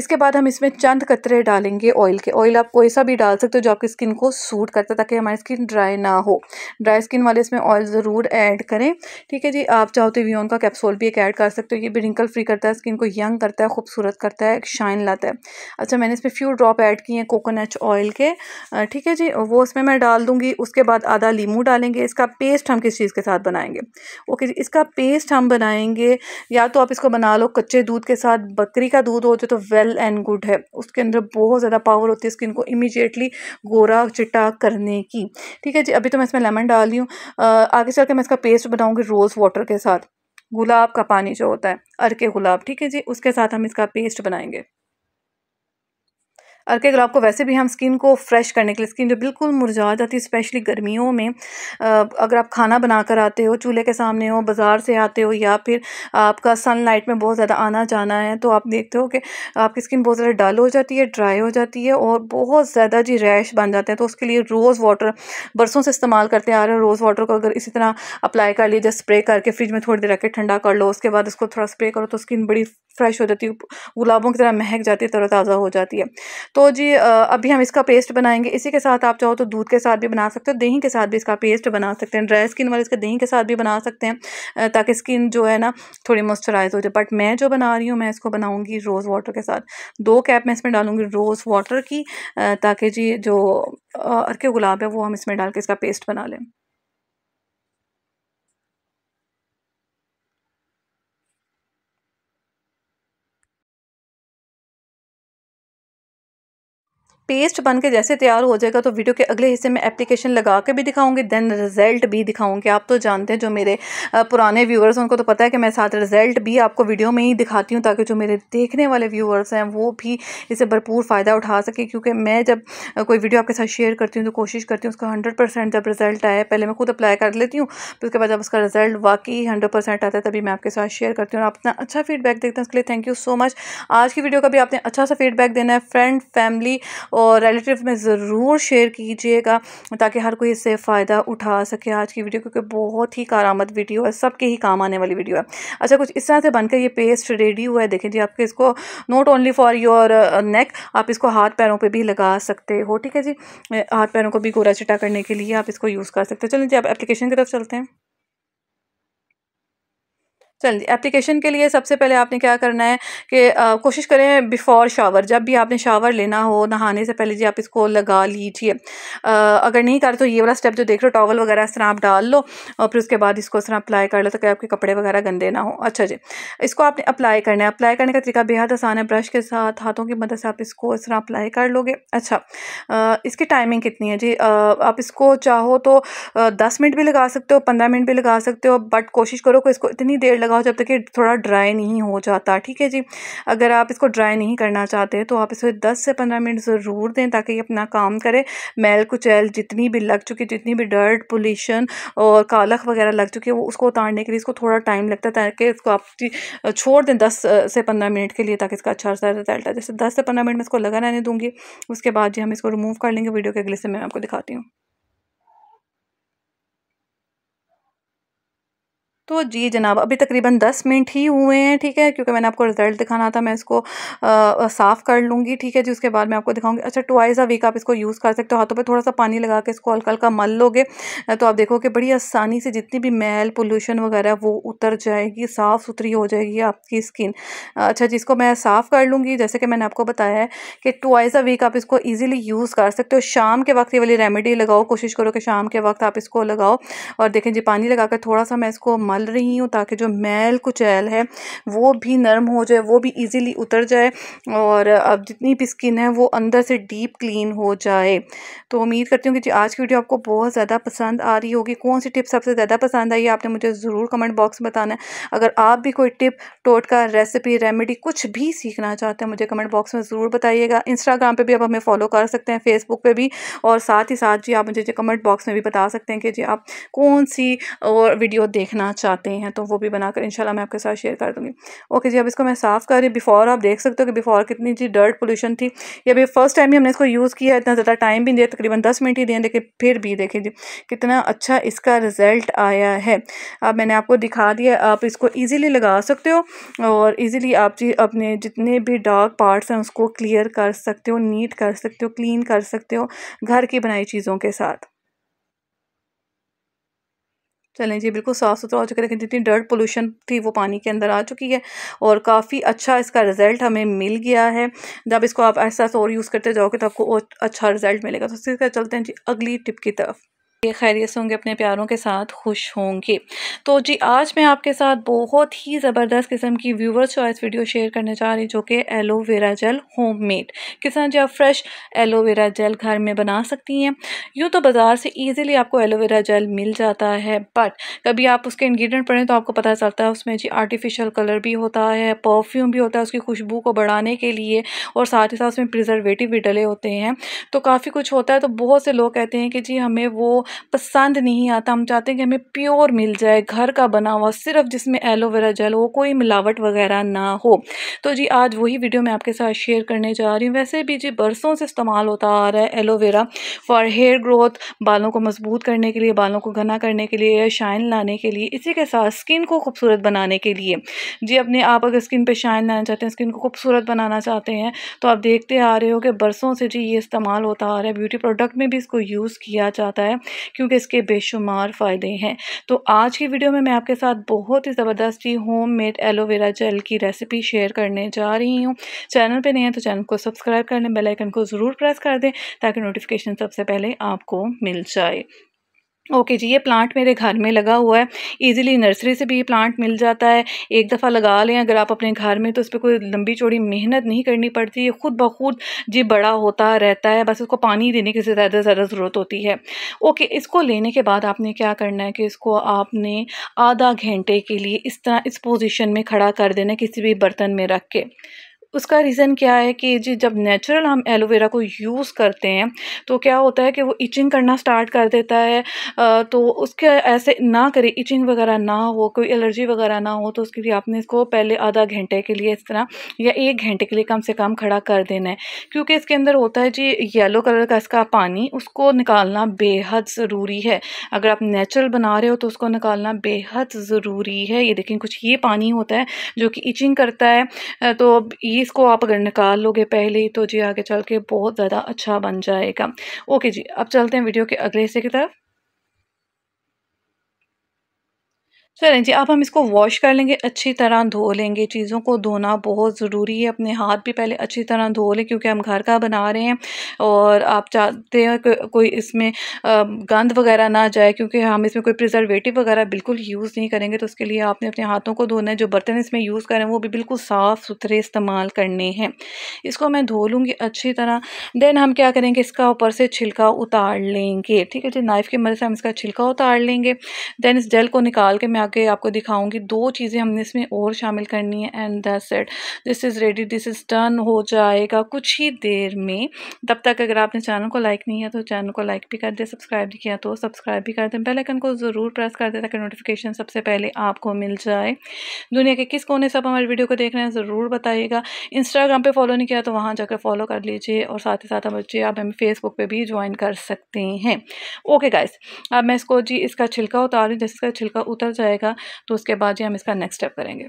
इसके बाद हम इसमें चंद कतरे डालेंगे ऑयल के ऑयल आप कोई सा भी डाल सकते हो जो आपकी स्किन को सूट करता है ताकि हमारी स्किन ड्राई ना हो ड्राई स्किन वाले इसमें ऑयल ज़रूर ऐड करें ठीक है जी आप चाहो तो वियोन का कैप्सोल भी एक ऐड कर सकते हो ये भी रिंकल फ्री करता है स्किन को यंग करता है खूबसूरत करता है शाइन लाता है अच्छा मैंने इसमें फ्यू ड्रॉप ऐड किए हैं कोकोनट ऑयल के ठीक है जी वो उसमें मैं डाल दूँगी उसके बाद आधा लीमू डालेंगे इसका पेस्ट हम किस चीज़ के साथ बनाएंगे ओके जी इसका पेस्ट हम बनाएंगे या तो आप इसको बना लो कच्चे दूध के साथ बकरी का दूध हो जो तो वेल एंड गुड है उसके अंदर बहुत ज़्यादा पावर होती है स्किन को इमीजिएटली गोरा चिटा करने की ठीक है जी अभी तो मैं इसमें लेमन डाल रही हूँ आगे चल के मैं इसका पेस्ट बनाऊँगी रोज़ वाटर के साथ गुलाब का पानी जो होता है के गुलाब ठीक है जी उसके साथ हम इसका पेस्ट बनाएंगे अर्के गुलाब को वैसे भी हम स्किन को फ्रेश करने के लिए स्किन जो बिल्कुल मुरझा जाती है स्पेशली गर्मियों में अगर आप खाना बना कर आते हो चूल्हे के सामने हो बाज़ार से आते हो या फिर आपका सनलाइट में बहुत ज़्यादा आना जाना है तो आप देखते हो कि आपकी स्किन बहुत ज़्यादा डल हो जाती है ड्राई हो जाती है और बहुत ज़्यादा जी रैश बन जाते हैं तो उसके लिए रोज़ वाटर बरसों से इस्तेमाल करते आ रहे हैं रोज़ वाटर को अगर इसी तरह अप्लाई कर लीजिए स्प्रे करके फ्रिज में थोड़ी देर रख के ठंडा कर लो उसके बाद उसको थोड़ा स्प्रे करो तो स्किन बड़ी फ्रेश हो जाती है गुलाबों की तरह महक जाती है तरोताज़ा हो जाती है तो जी अभी हम इसका पेस्ट बनाएंगे इसी के साथ आप चाहो तो दूध के साथ भी बना सकते हो दही के साथ भी इसका पेस्ट बना सकते हैं ड्राई स्किन वाले इसके दही के साथ भी बना सकते हैं ताकि स्किन जो है ना थोड़ी मॉइस्चराइज हो जाए बट मैं जो बना रही हूँ मैं इसको बनाऊँगी रोज़ वाटर के साथ दो कैप मैं इसमें डालूँगी रोज़ वाटर की ताकि जी जो अर्के गुलाब है वो हम इसमें डाल के इसका पेस्ट बना लें पेस्ट बन के जैसे तैयार हो जाएगा तो वीडियो के अगले हिस्से में एप्लीकेशन लगा के भी दिखाऊंगी देन रिजल्ट भी दिखाऊंगी आप तो जानते हैं जो मेरे पुराने व्यूअर्स उनको तो पता है कि मैं साथ रिजल्ट भी आपको वीडियो में ही दिखाती हूँ ताकि जो मेरे देखने वाले व्यूअर्स हैं वो भी इसे भरपूर फ़ायदा उठा सके क्योंकि मैं जब कोई वीडियो आपके साथ शेयर करती हूँ तो कोशिश करती हूँ उसका हंड्रेड जब रिजल्ट आए पहले मैं खुद अप्लाई कर लेती हूँ फिर उसके बाद जब उसका रिजल्ट वाकई हंड्रेड परसेंट आता है तभी मैं आपके साथ शेयर करती हूँ और आप अपना अच्छा फीडबैक देखते हैं उसके लिए थैंक यू सो मच आज की वीडियो का भी आपने अच्छा सा फीडबैक देना है फ्रेंड फैमिली और रिलेटिव में ज़रूर शेयर कीजिएगा ताकि हर कोई इससे फ़ायदा उठा सके आज की वीडियो क्योंकि बहुत ही कारामद वीडियो है सबके ही काम आने वाली वीडियो है अच्छा कुछ इस तरह से बनकर ये पेस्ट रेडी हुआ है देखें जी आपके इसको not only for your neck आप इसको हाथ पैरों पर भी लगा सकते हो ठीक है जी हाथ पैरों को भी गोरा चिटा करने के लिए आप इसको यूज़ कर सकते हो चलें जी आप एप्लीकेशन की तरफ चलते हैं चलिए एप्लीकेशन के लिए सबसे पहले आपने क्या करना है कि कोशिश करें बिफ़ोर शावर जब भी आपने शावर लेना हो नहाने से पहले जी आप इसको लगा लीजिए अगर नहीं कर तो ये वाला स्टेप जो देख रहे हो टॉवल वगैरह इस तरह आप डाल लो और फिर उसके बाद इसको इस तरह अप्लाई कर लो ताकि आपके कपड़े वगैरह गंदे ना हो अच्छा जी इसको आपने अप्लाई करना है अप्लाई करने का तरीका बेहद आसान है ब्रश के साथ हाथों की मदद से आप इसको इस तरह अप्लाई कर लोगे अच्छा इसकी टाइमिंग कितनी है जी आप इसको चाहो तो दस मिनट भी लगा सकते हो पंद्रह मिनट भी लगा सकते हो बट कोशिश करो कि इसको इतनी देर लगाओ जब तक ये थोड़ा ड्राई नहीं हो जाता ठीक है जी अगर आप इसको ड्राई नहीं करना चाहते तो आप इसे दस से पंद्रह मिनट ज़रूर दें ताकि ये अपना काम करे मैल कुचैल जितनी भी लग चुकी जितनी भी डर्ट पोल्यूशन और कालख वगैरह लग चुकी है वो उसको उतारने के लिए इसको थोड़ा टाइम लगता है ताकि इसको आप छोड़ दें दस से पंद्रह मिनट के लिए ताकि इसका अच्छा सा रिजल्ट है जैसे दस से पंद्रह मिनट में इसको लगा रहने दूँगी उसके बाद जी हम इसको रिमूव कर लेंगे वीडियो के अगले से मैं आपको दिखाती हूँ तो जी जनाब अभी तकरीबन दस मिनट ही हुए हैं ठीक है क्योंकि मैंने आपको रिज़ल्ट दिखाना था मैं इसको साफ़ कर लूँगी ठीक है जी उसके बाद मैं आपको दिखाऊँगी अच्छा टुवाइज़ अ वीक आप इसको यूज़ कर सकते हो हाथों पर थोड़ा सा पानी लगा के इसको हल्का हल्का मल लोगे तो आप देखो कि बड़ी आसानी से जितनी भी मैल पोल्यूशन वगैरह वो उतर जाएगी साफ़ सुथरी हो जाएगी आपकी स्किन अच्छा जी इसको मैं साफ़ कर लूँगी जैसे कि मैंने आपको बताया है कि टुवाइज़ अ वीक आप इसको ईजिली यूज़ कर सकते हो शाम के वक्त ये वाली रेमेडी लगाओ कोशिश करो कि शाम के वक्त आप इसको लगाओ और देखें जी पानी लगा थोड़ा सा मैं इसको मल डाल रही हूँ ताकि जो मैल कुचैल है वो भी नरम हो जाए वो भी ईज़िली उतर जाए और अब जितनी भी स्किन है वो अंदर से डीप क्लीन हो जाए तो उम्मीद करती हूँ कि जी आज की वीडियो आपको बहुत ज़्यादा पसंद आ रही होगी कौन सी टिप सबसे ज़्यादा पसंद आई आपने मुझे ज़रूर कमेंट बॉक्स में बताना है अगर आप भी कोई टिप टोटका रेसिपी रेमेडी कुछ भी सीखना चाहते हैं मुझे कमेंट बॉक्स में ज़रूर बताइएगा इंस्टाग्राम पर भी आप हमें फॉलो कर सकते हैं फेसबुक पर भी और साथ ही साथ जी आप मुझे कमेंट बॉक्स में भी बता सकते हैं कि जी आप कौन सी और वीडियो देखना चाहते चाहते हैं तो वो भी बनाकर इंशाल्लाह मैं आपके साथ शेयर कर दूँगी ओके जी अब इसको मैं साफ़ कर रही बिफ़ोर आप देख सकते हो कि बिफ़ोर कितनी जी डर्ट पोल्यूशन थी ये अभी फर्स्ट टाइम ही हमने इसको यूज़ किया इतना ज़्यादा टाइम भी दिया तकरीबन दस मिनट ही दिए लेकिन फिर भी देखें जी कितना अच्छा इसका रिज़ल्ट आया है अब मैंने आपको दिखा दिया आप इसको ईज़िली लगा सकते हो और ईज़िली आप जी अपने जितने भी डार्क पार्ट्स हैं उसको क्लियर कर सकते हो नीट कर सकते हो क्लीन कर सकते हो घर की बनाई चीज़ों के साथ चलें जी बिल्कुल साफ़ सुथरा हो चुका है लेकिन जितनी डर्ट पोल्यूशन थी वो पानी के अंदर आ चुकी है और काफ़ी अच्छा इसका रिज़ल्ट हमें मिल गया है जब इसको आप ऐसा और यूज़ करते जाओगे तो आपको अच्छा रिज़ल्ट मिलेगा तो इसी तरह चलते हैं जी अगली टिप की तरफ ये खैरियत होंगे अपने प्यारों के साथ खुश होंगे तो जी आज मैं आपके साथ बहुत ही ज़बरदस्त किस्म की व्यूवर चॉइस वीडियो शेयर करने जा रही जो कि एलोवेरा जेल होममेड किसान जी आप फ्रेश एलोवेरा जेल घर में बना सकती हैं यूँ तो बाज़ार से इजीली आपको एलोवेरा जेल मिल जाता है बट कभी आप उसके इन्ग्रीडियंट पढ़ें तो आपको पता चलता है उसमें जी आर्टिफिशल कलर भी होता है परफ्यूम भी होता है उसकी खुशबू को बढ़ाने के लिए और साथ ही साथ उसमें प्रिजर्वेटिव भी डले होते हैं तो काफ़ी कुछ होता है तो बहुत से लोग कहते हैं कि जी हमें वो पसंद नहीं आता हम चाहते हैं कि हमें प्योर मिल जाए घर का बना हुआ सिर्फ जिसमें एलोवेरा जेल हो कोई मिलावट वगैरह ना हो तो जी आज वही वीडियो मैं आपके साथ शेयर करने जा रही हूँ वैसे भी जी बरसों से इस्तेमाल होता आ रहा है एलोवेरा फॉर हेयर ग्रोथ बालों को मजबूत करने के लिए बालों को घना करने के लिए शाइन लाने के लिए इसी के साथ स्किन को खूबसूरत बनाने के लिए जी अपने आप अगर स्किन पर शाइन लाना चाहते हैं स्किन को खूबसूरत बनाना चाहते हैं तो आप देखते आ रहे हो कि बरसों से जी ये इस्तेमाल होता आ रहा है ब्यूटी प्रोडक्ट में भी इसको यूज़ किया जाता है क्योंकि इसके बेशुमार फ़ायदे हैं तो आज की वीडियो में मैं आपके साथ बहुत ही ज़बरदस्त ही होम मेड एलोवेरा जेल की रेसिपी शेयर करने जा रही हूँ चैनल पर नहीं है तो चैनल को सब्सक्राइब कर लें बेलाइकन को ज़रूर प्रेस कर दें ताकि नोटिफिकेशन सबसे पहले आपको मिल जाए ओके okay जी ये प्लांट मेरे घर में लगा हुआ है इजीली नर्सरी से भी ये प्लांट मिल जाता है एक दफ़ा लगा लें अगर आप अपने घर में तो उस पर कोई लंबी चौड़ी मेहनत नहीं करनी पड़ती ये खुद ब खुद जी बड़ा होता रहता है बस इसको पानी देने की ज़्यादा से ज़्यादा ज़रूरत होती है ओके okay, इसको लेने के बाद आपने क्या करना है कि इसको आपने आधा घंटे के लिए इस तरह इस पोजिशन में खड़ा कर देना किसी भी बर्तन में रख के उसका रीज़न क्या है कि जी जब नेचुरल हम एलोवेरा को यूज़ करते हैं तो क्या होता है कि वो इचिंग करना स्टार्ट कर देता है तो उसके ऐसे ना करें इचिंग वगैरह ना हो कोई एलर्जी वगैरह ना हो तो उसके लिए आपने इसको पहले आधा घंटे के लिए इस तरह या एक घंटे के लिए कम से कम खड़ा कर देना है क्योंकि इसके अंदर होता है जी येलो कलर का इसका पानी उसको निकालना बेहद ज़रूरी है अगर आप नेचुरल बना रहे हो तो उसको निकालना बेहद ज़रूरी है ये देखें कुछ ये पानी होता है जो कि इचिंग करता है तो ये जी इसको आप अगर निकाल लोगे पहले ही तो जी आगे चल के बहुत ज़्यादा अच्छा बन जाएगा ओके जी अब चलते हैं वीडियो के अगले हिस्से की तरफ चलें जी अब हम इसको वॉश कर लेंगे अच्छी तरह धो लेंगे चीज़ों को धोना बहुत ज़रूरी है अपने हाथ भी पहले अच्छी तरह धो लें क्योंकि हम घर का बना रहे हैं और आप चाहते हैं को, कोई इसमें गंद वगैरह ना जाए क्योंकि हम इसमें कोई प्रिजर्वेटिव वगैरह बिल्कुल यूज़ नहीं करेंगे तो उसके लिए आपने अपने हाथों को धोना है जो बर्तन इसमें यूज़ करें वो भी बिल्कुल साफ़ सुथरे इस्तेमाल करने हैं इसको मैं धो लूँगी अच्छी तरह देन हम क्या करेंगे इसका ऊपर से छिलका उतार लेंगे ठीक है जी नाइफ़ की मदद से हम इसका छिलका उतार लेंगे देन इस जेल को निकाल के मैं के आपको दिखाऊंगी दो चीज़ें हमने इसमें और शामिल करनी है and that's it this is ready this is done हो जाएगा कुछ ही देर में तब तक अगर आपने चैनल को लाइक नहीं किया तो चैनल को लाइक भी कर दें सब्सक्राइब नहीं किया तो सब्सक्राइब भी कर दें बेलाइकन को ज़रूर प्रेस कर दें ताकि नोटिफिकेशन सबसे पहले आपको मिल जाए दुनिया के किस कोने से आप हमारी वीडियो को देख रहे हैं ज़रूर बताइएगा इंस्टाग्राम पर फॉलो नहीं किया तो वहाँ जाकर फॉलो कर लीजिए और साथ ही साथ हम बच्चे आप हमें फेसबुक पर भी ज्वाइन कर सकते हैं ओके गाइस अब मैं इसको जी इसका छिलका उतारूँ जैसे इसका छिलका उतर जाएगा जाएगा तो उसके बाद ही हम इसका नेक्स्ट स्टेप करेंगे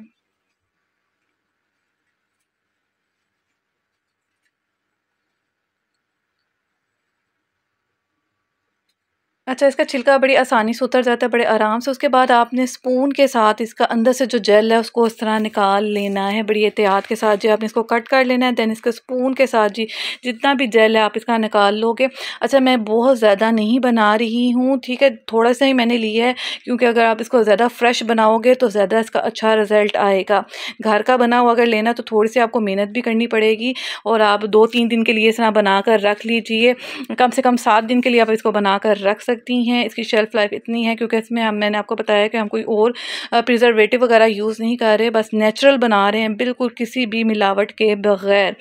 अच्छा इसका छिलका बड़ी आसानी से उतर जाता है बड़े आराम से उसके बाद आपने स्पून के साथ इसका अंदर से जो जेल है उसको इस तरह निकाल लेना है बड़ी एहतियात के साथ जी आपने इसको कट कर लेना है दैन इसके स्पून के साथ जी जितना भी जेल है आप इसका निकाल लोगे अच्छा मैं बहुत ज़्यादा नहीं बना रही हूँ ठीक है थोड़ा सा ही मैंने लिया है क्योंकि अगर आप इसको ज़्यादा फ्रेश बनाओगे तो ज़्यादा इसका अच्छा रिज़ल्ट आएगा घर का बना हुआ अगर लेना तो थोड़ी सी आपको मेहनत भी करनी पड़ेगी और आप दो तीन दिन के लिए इस तरह बना कर रख लीजिए कम से कम सात दिन के लिए आप इसको बना कर रख सकते सकती हैं इसकी शेल्फ़ लाइफ इतनी है क्योंकि इसमें हम मैंने आपको बताया कि हम कोई और प्रिजर्वेटिव वगैरह यूज़ नहीं कर रहे बस नेचुरल बना रहे हैं बिल्कुल किसी भी मिलावट के बग़ैर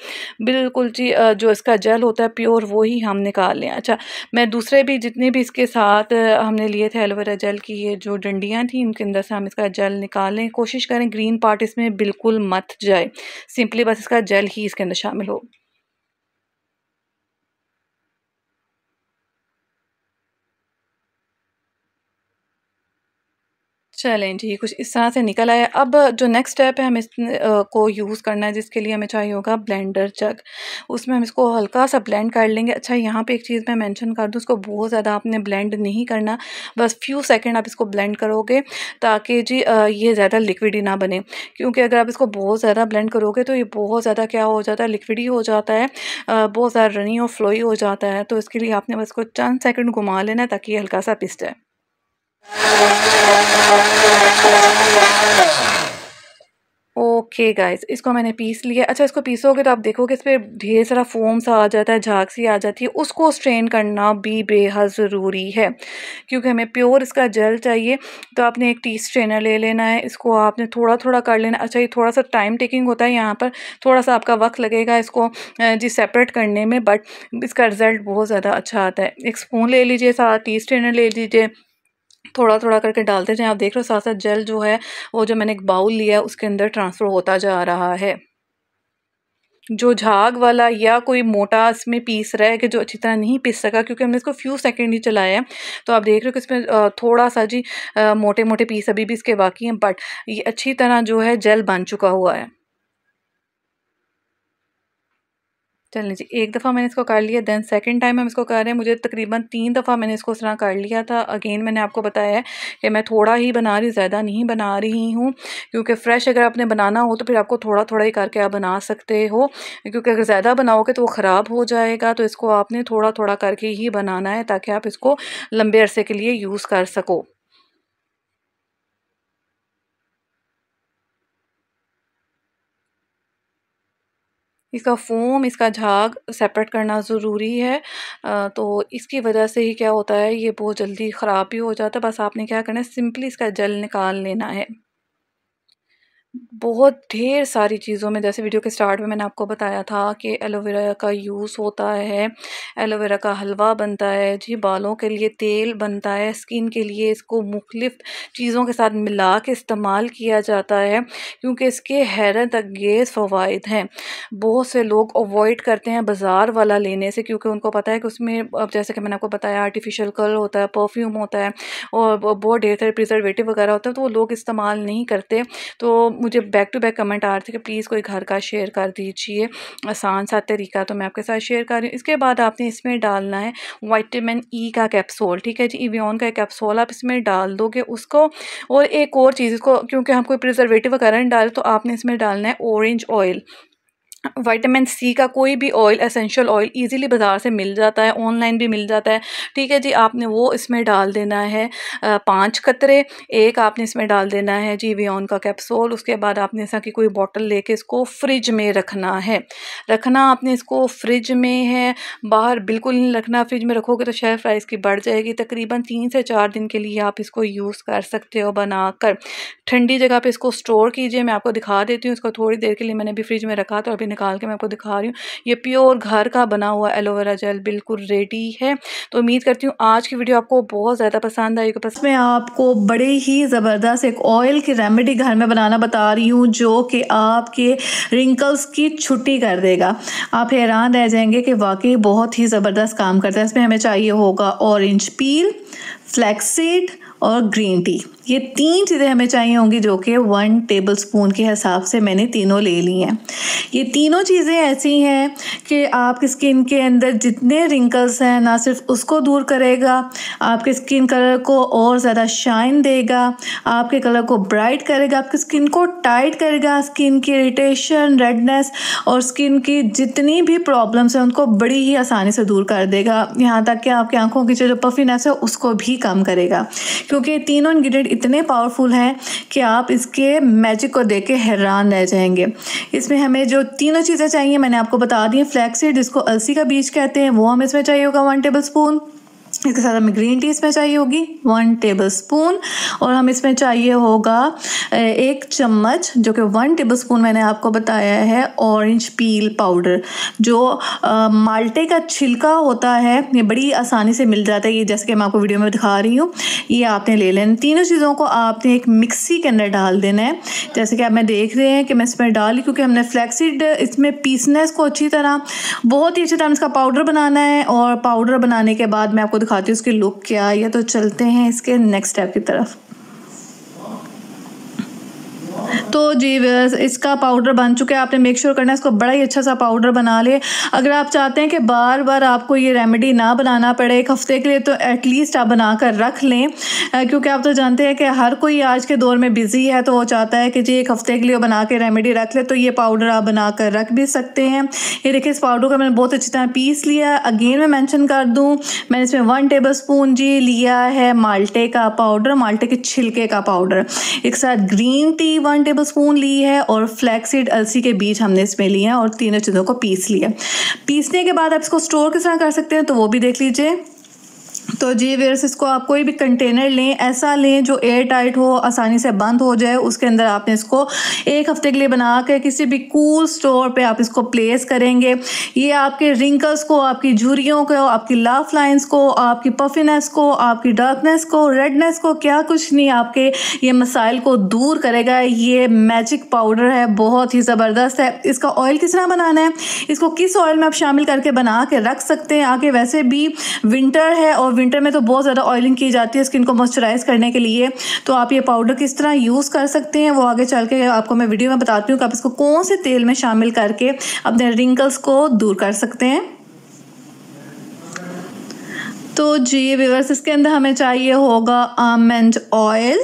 बिल्कुल जी जो इसका जल होता है प्योर वही हम निकाल लें अच्छा मैं दूसरे भी जितने भी इसके साथ हमने लिए थे एलोवेरा जेल की ये जो डंडियाँ थी इनके अंदर से हम इसका जल निकालें कोशिश करें ग्रीन पार्ट इसमें बिल्कुल मत जाए सिंपली बस इसका जल ही इसके अंदर शामिल हो चलें जी कुछ इस तरह से निकल आया अब जो नेक्स्ट स्टेप है हम इस आ, को यूज़ करना है जिसके लिए हमें चाहिए होगा ब्लेंडर जग उसमें हम इसको हल्का सा ब्लेंड कर लेंगे अच्छा यहाँ पे एक चीज़ मैं मेंशन कर दूँ इसको बहुत ज़्यादा आपने ब्लेंड नहीं करना बस फ्यू सेकंड आप इसको ब्लेंड करोगे ताकि जी आ, ये ज़्यादा लिक्विडी ना बने क्योंकि अगर आप इसको बहुत ज़्यादा ब्लेंड करोगे तो ये बहुत ज़्यादा क्या हो जाता है लिक्विडी हो जाता है बहुत ज़्यादा रनी और फ्लोई हो जाता है तो इसके लिए आपने बस इसको चंद सेकेंड घुमा लेना ताकि ये हल्का सा पिस जाए ओके गाइस इसको मैंने पीस लिया अच्छा इसको पीसोगे तो आप देखोगे इस पर ढेर सारा फोम सा आ जाता है झाग सी आ जाती है उसको स्ट्रेन करना भी बेहद ज़रूरी है क्योंकि हमें प्योर इसका जेल चाहिए तो आपने एक टी स्ट्रेनर ले लेना है इसको आपने थोड़ा थोड़ा कर लेना अच्छा ये थोड़ा सा टाइम टेकिंग होता है यहाँ पर थोड़ा सा आपका वक्त लगेगा इसको जी सेपरेट करने में बट इसका रिज़ल्ट बहुत ज़्यादा अच्छा आता है एक स्पून ले लीजिए सारा टी स्ट्रेनर ले लीजिए थोड़ा थोड़ा करके डालते जाएँ आप देख रहे हो साथ साथ जेल जो है वो जो मैंने एक बाउल लिया है उसके अंदर ट्रांसफ़र होता जा रहा है जो झाग वाला या कोई मोटा इसमें पीस रहा है कि जो अच्छी तरह नहीं पीस सका क्योंकि हमने इसको फ्यू सेकंड ही चलाया है तो आप देख रहे हो कि इसमें थोड़ा सा जी मोटे मोटे पीस अभी भी इसके बाकी हैं बट ये अच्छी तरह जो है जेल बन चुका हुआ है चल लीजिए एक दफ़ा मैंने इसको कर लिया देन सेकंड टाइम हम इसको कर रहे हैं मुझे तकरीबन तीन दफ़ा मैंने इसको इस तरह कर लिया था अगेन मैंने आपको बताया है कि मैं थोड़ा ही बना रही ज़्यादा नहीं बना रही हूँ क्योंकि फ्रेश अगर आपने बनाना हो तो फिर आपको थोड़ा थोड़ा ही करके आप बना सकते हो क्योंकि अगर ज़्यादा बनाओगे तो वो ख़राब हो जाएगा तो इसको आपने थोड़ा थोड़ा करके ही बनाना है ताकि आप इसको लंबे अरसे के लिए यूज़ कर सको इसका फोम इसका झाग सेपरेट करना ज़रूरी है तो इसकी वजह से ही क्या होता है ये बहुत जल्दी ख़राब भी हो जाता है बस आपने क्या करना है सिंपली इसका जल निकाल लेना है बहुत ढेर सारी चीज़ों में जैसे वीडियो के स्टार्ट में मैंने आपको बताया था कि एलोवेरा का यूज़ होता है एलोवेरा का हलवा बनता है जी बालों के लिए तेल बनता है स्किन के लिए इसको मुख्तफ चीज़ों के साथ मिला के इस्तेमाल किया जाता है क्योंकि इसके हैरत अंगेज़ फ़वाद हैं बहुत से लोग अवॉइड करते हैं बाज़ार वाला लेने से क्योंकि उनको पता है कि उसमें अब जैसे कि मैंने आपको बताया आर्टिफिशल कलर होता है परफ्यूम होता है और बहुत ढेर सारे प्रिजर्वेटिव वगैरह होते हैं तो वो लोग इस्तेमाल नहीं करते तो मुझे बैक टू बैक कमेंट आ रहे थे कि प्लीज़ कोई घर का शेयर कर दीजिए आसान सा तरीका तो मैं आपके साथ शेयर कर रही हूँ इसके बाद आपने इसमें डालना है वाइटमिन ई e का कैप्सोल ठीक है जी इवियन का कैप्सोल आप इसमें डाल दोगे उसको और एक और चीज़ इसको क्योंकि हम कोई प्रिजर्वेटिव वगैरह नहीं डाले तो आपने इसमें डालना है ऑरेंज ऑयल वाइटामिन सी का कोई भी ऑयल एसेंशियल ऑयल इजीली बाज़ार से मिल जाता है ऑनलाइन भी मिल जाता है ठीक है जी आपने वो इसमें डाल देना है पांच कतरे एक आपने इसमें डाल देना है जी वियन का कैप्सूल उसके बाद आपने ऐसा कि कोई बॉटल लेके इसको फ्रिज में रखना है रखना आपने इसको फ्रिज में है बाहर बिल्कुल नहीं रखना फ्रिज में रखोगे तो शेयर प्राइस की बढ़ जाएगी तकरीबन तीन से चार दिन के लिए आप इसको यूज़ कर सकते हो कर ठंडी जगह पर इसको स्टोर कीजिए मैं आपको दिखा देती हूँ इसको थोड़ी देर के लिए मैंने भी फ्रिज में रखा था और अभी निकाल के मैं आपको दिखा रही हूँ ये प्योर घर का बना हुआ एलोवेरा जेल बिल्कुल रेडी है तो उम्मीद करती हूँ आज की वीडियो आपको बहुत ज़्यादा पसंद आएगी पसंद मैं आपको बड़े ही ज़बरदस्त एक ऑयल की रेमेडी घर में बनाना बता रही हूँ जो कि आपके रिंकल्स की छुट्टी कर देगा आप हैरान रह जाएंगे कि वाकई बहुत ही ज़बरदस्त काम करता है इसमें हमें चाहिए होगा ऑरेंज पील फ्लैक्सीड और ग्रीन टी ये तीन चीज़ें हमें चाहिए होंगी जो कि वन टेबल स्पून के हिसाब से मैंने तीनों ले ली हैं ये तीनों चीज़ें ऐसी हैं कि आपकी स्किन के अंदर जितने रिंकल्स हैं ना सिर्फ उसको दूर करेगा आपके स्किन कलर को और ज़्यादा शाइन देगा आपके कलर को ब्राइट करेगा आपकी स्किन को टाइट करेगा स्किन की इरीटेशन रेडनेस और स्किन की जितनी भी प्रॉब्लम्स हैं उनको बड़ी ही आसानी से दूर कर देगा यहाँ तक कि आपकी आंखों की जो पफिनेस है उसको भी कम करेगा क्योंकि तीनों इन्ग्रीडियंट इतने पावरफुल हैं कि आप इसके मैजिक को देख के हैरान रह जाएंगे इसमें हमें जो तीनों चीज़ें चाहिए मैंने आपको बता दी फ्लैक्सीड जिसको अलसी का बीज कहते हैं वो हमें इसमें चाहिए होगा वन टेबल स्पून इसके साथ हमें ग्रीन टी इसमें चाहिए होगी वन टेबल स्पून और हम इसमें चाहिए होगा एक चम्मच जो कि वन टेबल स्पून मैंने आपको बताया है ऑरेंज पील पाउडर जो आ, माल्टे का छिलका होता है ये बड़ी आसानी से मिल जाता है ये जैसे कि मैं आपको वीडियो में दिखा रही हूँ ये आपने ले लेना तीनों चीज़ों को आपने एक मिक्सी के अंदर डाल देना है जैसे कि आप मैं देख रहे हैं कि मैं इसमें डाली क्योंकि हमने फ्लैक्सीड इसमें पीसना है इसको अच्छी तरह बहुत ही अच्छी तरह इसका पाउडर बनाना है और पाउडर बनाने के बाद मैं आपको दिखाती हूँ उसके लुक क्या है या तो चलते हैं इसके नेक्स्ट स्टेप की तरफ तो जी इसका पाउडर बन चुका है आपने मेक श्योर करना है इसको बड़ा ही अच्छा सा पाउडर बना ले अगर आप चाहते हैं कि बार बार आपको ये रेमेडी ना बनाना पड़े एक हफ़्ते के लिए तो एटलीस्ट आप बना कर रख लें क्योंकि आप तो जानते हैं कि हर कोई आज के दौर में बिज़ी है तो वो चाहता है कि जी एक हफ़्ते के लिए बना के रेमेडी रख ले तो ये पाउडर आप बना कर रख भी सकते हैं ये देखिए इस पाउडर का मैंने बहुत अच्छी तरह पीस लिया अगेन मैं मैंशन कर दूँ मैंने इसमें वन टेबल स्पून जी लिया है माल्टे का पाउडर माल्टे के छिलके का पाउडर एक साथ green tea one table tablespoon spoon ली है और फ्लैक्सीड अलसी के बीज हमने इसमें लिए हैं और तीनों चीज़ों को पीस लिया पीसने के बाद आप इसको स्टोर किस तरह कर सकते हैं तो वो भी देख लीजिए तो जी वेयर्स इसको आप कोई भी कंटेनर लें ऐसा लें जो एयर टाइट हो आसानी से बंद हो जाए उसके अंदर आपने इसको एक हफ्ते के लिए बना कर किसी भी कूल स्टोर पे आप इसको प्लेस करेंगे ये आपके रिंकल्स को आपकी झुरियों को आपकी लाफ लाइंस को आपकी पफिनेस को आपकी डार्कनेस को रेडनेस को क्या कुछ नहीं आपके ये मसाइल को दूर करेगा ये मैजिक पाउडर है बहुत ही ज़बरदस्त है इसका ऑयल किस तरह बनाना है इसको किस ऑयल में आप शामिल करके बना के रख सकते हैं आगे वैसे भी विंटर है और विंटर में तो बहुत ज़्यादा ऑयलिंग की जाती है स्किन को मॉइस्चराइज करने के लिए तो आप ये पाउडर किस तरह यूज़ कर सकते हैं वो आगे चल के आपको मैं वीडियो में बताती हूँ कि आप इसको कौन से तेल में शामिल करके अपने रिंकल्स को दूर कर सकते हैं तो जी व्यवर्स इसके अंदर हमें चाहिए होगा आमंड ऑयल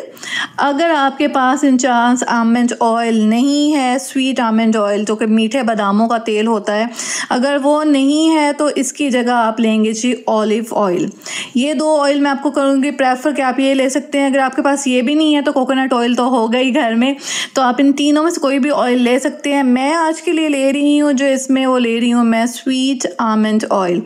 अगर आपके पास इन चांस आमंड ऑयल नहीं है स्वीट आमंड ऑयल जो कि मीठे बादामों का तेल होता है अगर वो नहीं है तो इसकी जगह आप लेंगे जी ऑलिव ऑयल ये दो ऑयल मैं आपको करूँगी प्रेफर कि आप ये ले सकते हैं अगर आपके पास ये भी नहीं है तो कोकोनट ऑयल तो होगा ही घर में तो आप इन तीनों में से कोई भी ऑयल ले सकते हैं मैं आज के लिए ले रही हूँ जो इसमें वो ले रही हूँ मैं स्वीट आमंड ऑयल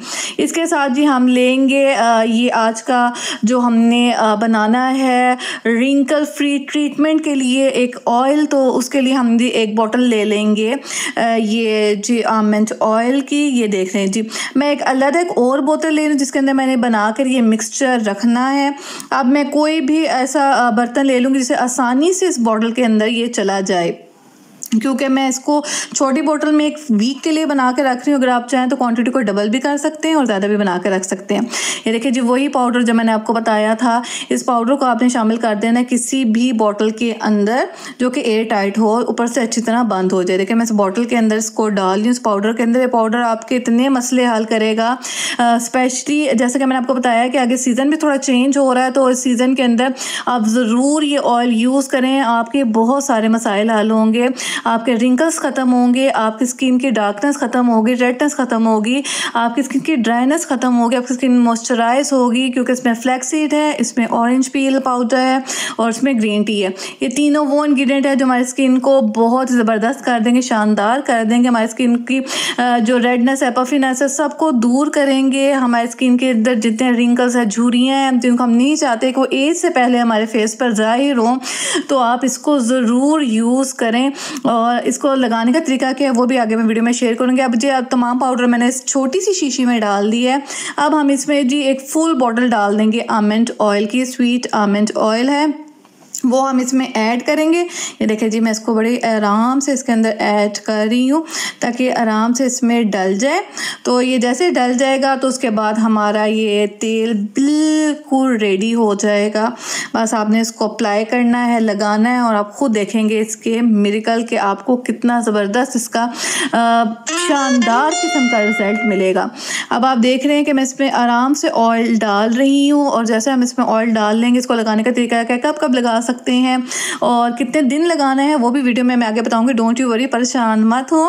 इसके साथ जी हम लेंगे ये आज का जो हमने बनाना है रिंकल फ्री ट्रीटमेंट के लिए एक ऑयल तो उसके लिए हम भी एक बॉटल ले लेंगे ये जी आमेंट ऑयल की ये देख रहे हैं जी मैं एक अलग एक और बोतल ले रही हूँ जिसके अंदर मैंने बना कर ये मिक्सचर रखना है अब मैं कोई भी ऐसा बर्तन ले लूँगी जिसे आसानी से इस बॉटल के अंदर ये चला जाए क्योंकि मैं इसको छोटी बोतल में एक वीक के लिए बना के रख रही हूँ अगर आप चाहें तो क्वांटिटी को डबल भी कर सकते हैं और ज़्यादा भी बना के रख सकते हैं ये देखिए जी वही पाउडर जो मैंने आपको बताया था इस पाउडर को आपने शामिल कर देना किसी भी बॉटल के अंदर जो कि एयर टाइट हो ऊपर से अच्छी तरह बंद हो जाए देखिए मैं इस बॉटल के अंदर इसको डाल रही उस पाउडर के अंदर ये पाउडर आपके इतने मसले हल करेगा स्पेशली जैसे कि मैंने आपको बताया कि आगे सीज़न भी थोड़ा चेंज हो रहा है तो इस सीज़न के अंदर आप ज़रूर ये ऑयल यूज़ करें आपके बहुत सारे मसाइल हल होंगे आपके रिंकल्स ख़त्म होंगे आपकी स्किन की डार्कनेस ख़त्म होगी रेडनेस ख़त्म होगी आपकी स्किन की ड्राइनेस ख़त्म होगी आपकी स्किन मॉइस्चराइज होगी क्योंकि इसमें फ्लैक्सीड है इसमें ऑरेंज पील पाउडर है और इसमें ग्रीन टी है ये तीनों वो इन्ग्रीडियंट है जो हमारी स्किन को बहुत ज़बरदस्त कर देंगे शानदार कर देंगे हमारी स्किन की जो रेडनेस है पफीनेस है सबको दूर करेंगे हमारी स्किन के अंदर जितने रिंकल्स है झूरियाँ हैं जिनको हम नहीं चाहते कि वो एज से पहले हमारे फेस पर ज़ाहिर हों तो आप इसको ज़रूर यूज़ करें और इसको लगाने का तरीका क्या है वो भी आगे मैं वीडियो में शेयर करूँगी अब जी अब तमाम पाउडर मैंने इस छोटी सी शीशी में डाल दी है अब हम इसमें जी एक फुल बॉटल डाल देंगे आमंड ऑयल की स्वीट आमंड ऑयल है वो हम इसमें ऐड करेंगे ये देखें जी मैं इसको बड़े आराम से इसके अंदर ऐड कर रही हूँ ताकि आराम से इसमें डल जाए तो ये जैसे डल जाएगा तो उसके बाद हमारा ये तेल बिल्कुल रेडी हो जाएगा बस आपने इसको अप्लाई करना है लगाना है और आप खुद देखेंगे इसके मेरिकल के आपको कितना ज़बरदस्त इसका शानदार किस्म का रिज़ल्ट मिलेगा अब आप देख रहे हैं कि मैं इसमें आराम से ऑयल डाल रही हूँ और जैसे हम इसमें ऑयल डाल लेंगे इसको लगाने का तरीका क्या कब कब लगा सकते हैं और कितने दिन लगाना है वो भी वीडियो में मैं आगे बताऊंगी डोंट यू वरी परेशान मत हो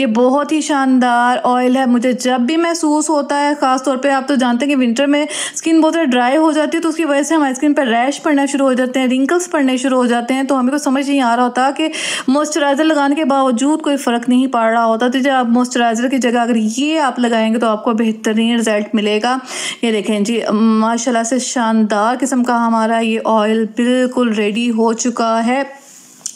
ये बहुत ही शानदार ऑयल है मुझे जब भी महसूस होता है ख़ासतौर पर आप तो जानते हैं कि विंटर में स्किन बहुत ज़्यादा ड्राई हो जाती है तो उसकी वजह से हमारी स्किन पर रैश पड़ना शुरू हो जाते हैं रिंकल्स पड़ने शुरू हो जाते हैं तो हमें को समझ नहीं आ रहा होता कि मॉइस्चराइज़र लगाने के बावजूद कोई फ़र्क नहीं पड़ रहा होता तो जब आप मॉइस्चराइज़र की जगह अगर ये आप लगाएंगे तो आपको बेहतरीन रिजल्ट मिलेगा ये देखें जी माशाल्लाह से शानदार किस्म का हमारा ये ऑयल बिल्कुल रेडी हो चुका है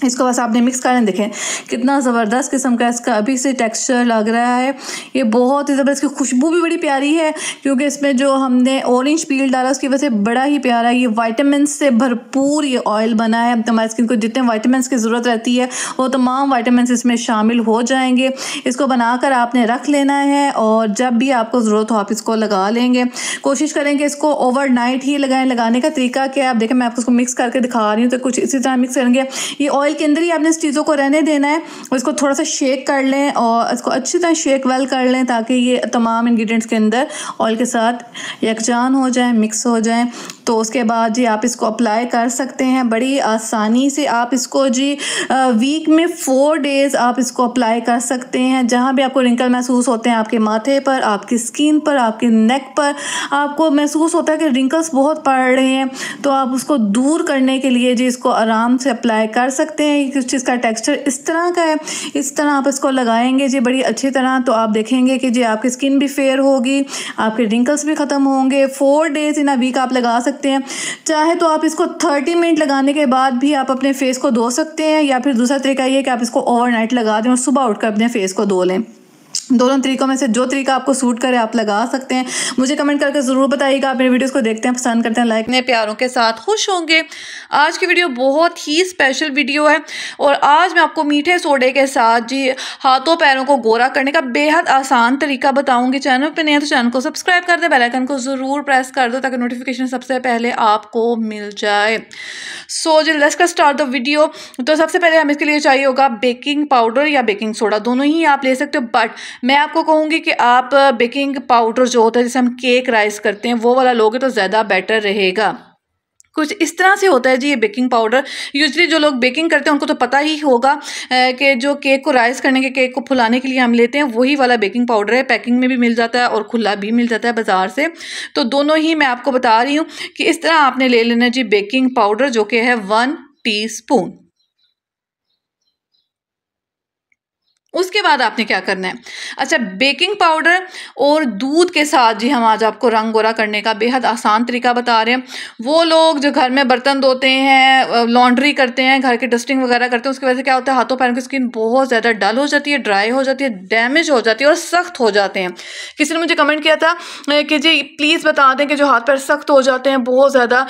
इसको बस आपने मिक्स करें देखें कितना ज़बरदस्त किस्म का इसका अभी से टेक्सचर लग रहा है ये बहुत ही ज़बरदस्त की खुशबू भी बड़ी प्यारी है क्योंकि इसमें जो हमने ऑरेंज पील डाला उसकी वजह से बड़ा ही प्यारा है ये वाइटामिन से भरपूर ये ऑयल बना है हमारी स्किन को जितने वाइटामिन की ज़रूरत रहती है वो तमाम वाइटामिन इसमें शामिल हो जाएंगे इसको बनाकर आपने रख लेना है और जब भी आपको ज़रूरत हो आप इसको लगा लेंगे कोशिश करेंगे इसको ओवर ही लगाएँ लगाने का तरीका क्या है आप देखें मैं आपको इसको मिक्स करके दिखा रही हूँ तो कुछ इसी तरह मिक्स करेंगे ये ऑयल ऑयल के अंदर ही आपने इस चीज़ों को रहने देना है इसको थोड़ा सा शेक कर लें और इसको अच्छी तरह शेक वेल कर लें ताकि ये तमाम इन्ग्रीडियंट्स के अंदर ऑयल के साथ यकजान हो जाए मिक्स हो जाए तो उसके बाद जी आप इसको अप्लाई कर सकते हैं बड़ी आसानी से आप इसको जी वीक में फ़ोर डेज़ आप इसको अप्लाई कर सकते हैं जहाँ भी आपको रिंकल महसूस होते हैं आपके माथे पर आपकी स्किन पर आपके नेक पर आपको महसूस होता है कि रिंकल्स बहुत पड़ रहे हैं तो आप उसको दूर करने के लिए जी इसको आराम से अप्लाई कर सकते सकते हैं कि उस चीज़ का टेक्सचर इस तरह का है इस तरह आप इसको लगाएंगे जी बड़ी अच्छी तरह तो आप देखेंगे कि जी आपकी स्किन भी फेयर होगी आपके रिंकल्स भी ख़त्म होंगे four days in a week आप लगा सकते हैं चाहे तो आप इसको थर्टी मिनट लगाने के बाद भी आप अपने फेस को धो सकते हैं या फिर दूसरा तरीका ये कि आप इसको ओवर लगा दें और सुबह उठकर अपने फेस को धो लें दोनों तरीकों में से जो तरीका आपको सूट करे आप लगा सकते हैं मुझे कमेंट करके ज़रूर बताइएगा आप मेरे वीडियोस को देखते हैं पसंद करते हैं लाइक नए प्यारों के साथ खुश होंगे आज की वीडियो बहुत ही स्पेशल वीडियो है और आज मैं आपको मीठे सोडे के साथ जी हाथों पैरों को गोरा करने का बेहद आसान तरीका बताऊँगी चैनल पर नहीं है तो चैनल को सब्सक्राइब कर दें बेलाइकन को ज़रूर प्रेस कर दो ताकि नोटिफिकेशन सबसे पहले आपको मिल जाए सो जो लेस का स्टार्ट द वीडियो तो सबसे पहले हमें इसके लिए चाहिए होगा बेकिंग पाउडर या बेकिंग सोडा दोनों ही आप ले सकते हो बट मैं आपको कहूँगी कि आप बेकिंग पाउडर जो होता है जैसे हम केक राइस करते हैं वो वाला लोगे तो ज़्यादा बेटर रहेगा कुछ इस तरह से होता है जी ये बेकिंग पाउडर यूजली जो लोग बेकिंग करते हैं उनको तो पता ही होगा कि जो केक को राइस करने के केक को फुलाने के लिए हम लेते हैं वही वाला बेकिंग पाउडर है पैकिंग में भी मिल जाता है और खुला भी मिल जाता है बाज़ार से तो दोनों ही मैं आपको बता रही हूँ कि इस तरह आपने ले लेना जी बेकिंग पाउडर जो कि है वन टी स्पून उसके बाद आपने क्या करना है अच्छा बेकिंग पाउडर और दूध के साथ जी हम आज आपको रंग गोरा करने का बेहद आसान तरीका बता रहे हैं वो लोग जो घर में बर्तन धोते हैं लॉन्ड्री करते हैं घर की डस्टिंग वगैरह करते हैं उसकी वजह से क्या होता है हाथों पैरों की स्किन बहुत ज़्यादा डल हो जाती है ड्राई हो जाती है डैमेज हो जाती है और सख्त हो जाते हैं किसी ने मुझे कमेंट किया था कि जी प्लीज़ बता दें कि जो हाथ पैर सख्त हो जाते हैं बहुत ज़्यादा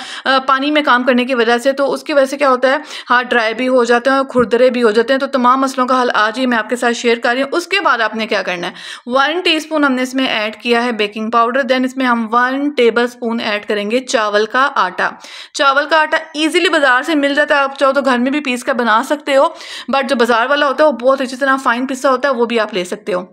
पानी में काम करने की वजह से तो उसकी वजह से क्या होता है हाथ ड्राई भी हो जाते हैं और खुरदरे भी हो जाते हैं तो तमाम मसलों का हल आज ही मैं आपके साथ शेयर कर रही हूँ उसके बाद आपने क्या करना है वन टीस्पून हमने इसमें ऐड किया है बेकिंग पाउडर देन इसमें हम वन टेबल स्पून ऐड करेंगे चावल का आटा चावल का आटा ईजिली बाजार से मिल जाता है आप चाहो तो घर में भी पीस कर बना सकते हो बट जो बाजार वाला होता है वो बहुत अच्छी तरह फाइन पिसा होता है वो भी आप ले सकते हो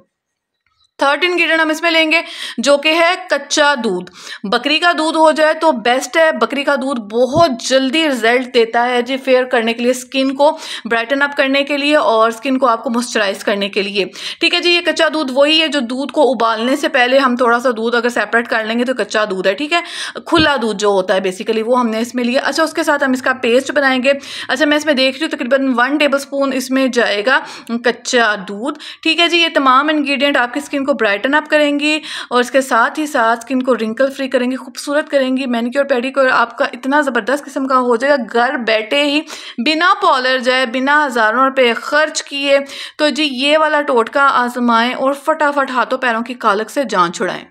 थर्ड इन्ग्रीडियंट हम इसमें लेंगे जो कि है कच्चा दूध बकरी का दूध हो जाए तो बेस्ट है बकरी का दूध बहुत जल्दी रिजल्ट देता है जी फेयर करने के लिए स्किन को ब्राइटन अप करने के लिए और स्किन को आपको मॉइस्चराइज करने के लिए ठीक है जी ये कच्चा दूध वही है जो दूध को उबालने से पहले हम थोड़ा सा दूध अगर सेपरेट कर लेंगे तो कच्चा दूध है ठीक है खुला दूध जो होता है बेसिकली वो हमने इसमें लिया अच्छा उसके साथ हम इसका पेस्ट बनाएंगे अच्छा मैं इसमें देख रही हूँ तकरीबन वन टेबल स्पून इसमें जाएगा कच्चा दूध ठीक है जी ये तमाम इन्ग्रीडियंट आपकी स्किन को ब्राइटन अप करेंगी और इसके साथ ही साथ स्किन को रिंकल फ्री करेंगी खूबसूरत करेंगी मैनिक्योर पेडिक्योर आपका इतना ज़बरदस्त किस्म का हो जाएगा घर बैठे ही बिना पॉलर जाए बिना हज़ारों रुपये खर्च किए तो जी ये वाला टोटका आजमाएं और फटाफट हाथों पैरों की कालक से जान छुड़ाएं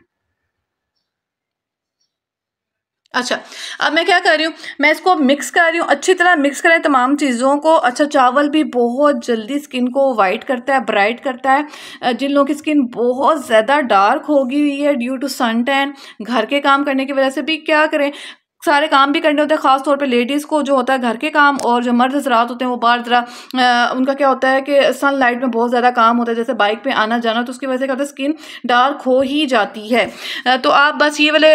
अच्छा अब मैं क्या कर रही हूँ मैं इसको मिक्स कर रही हूँ अच्छी तरह मिक्स करें तमाम चीज़ों को अच्छा चावल भी बहुत जल्दी स्किन को वाइट करता है ब्राइट करता है जिन लोगों की स्किन बहुत ज़्यादा डार्क होगी हुई है ड्यू टू सन टैन घर के काम करने की वजह से भी क्या करें सारे काम भी करने होते हैं ख़ास तौर पे लेडीज़ को जो होता है घर के काम और जो मर्द हजरात होते हैं वो बाहर ज़रा उनका क्या होता है कि सन लाइट में बहुत ज़्यादा काम होता है जैसे बाइक पे आना जाना तो उसकी वजह से क्या होता है स्किन डार्क हो ही जाती है तो आप बस ये वाले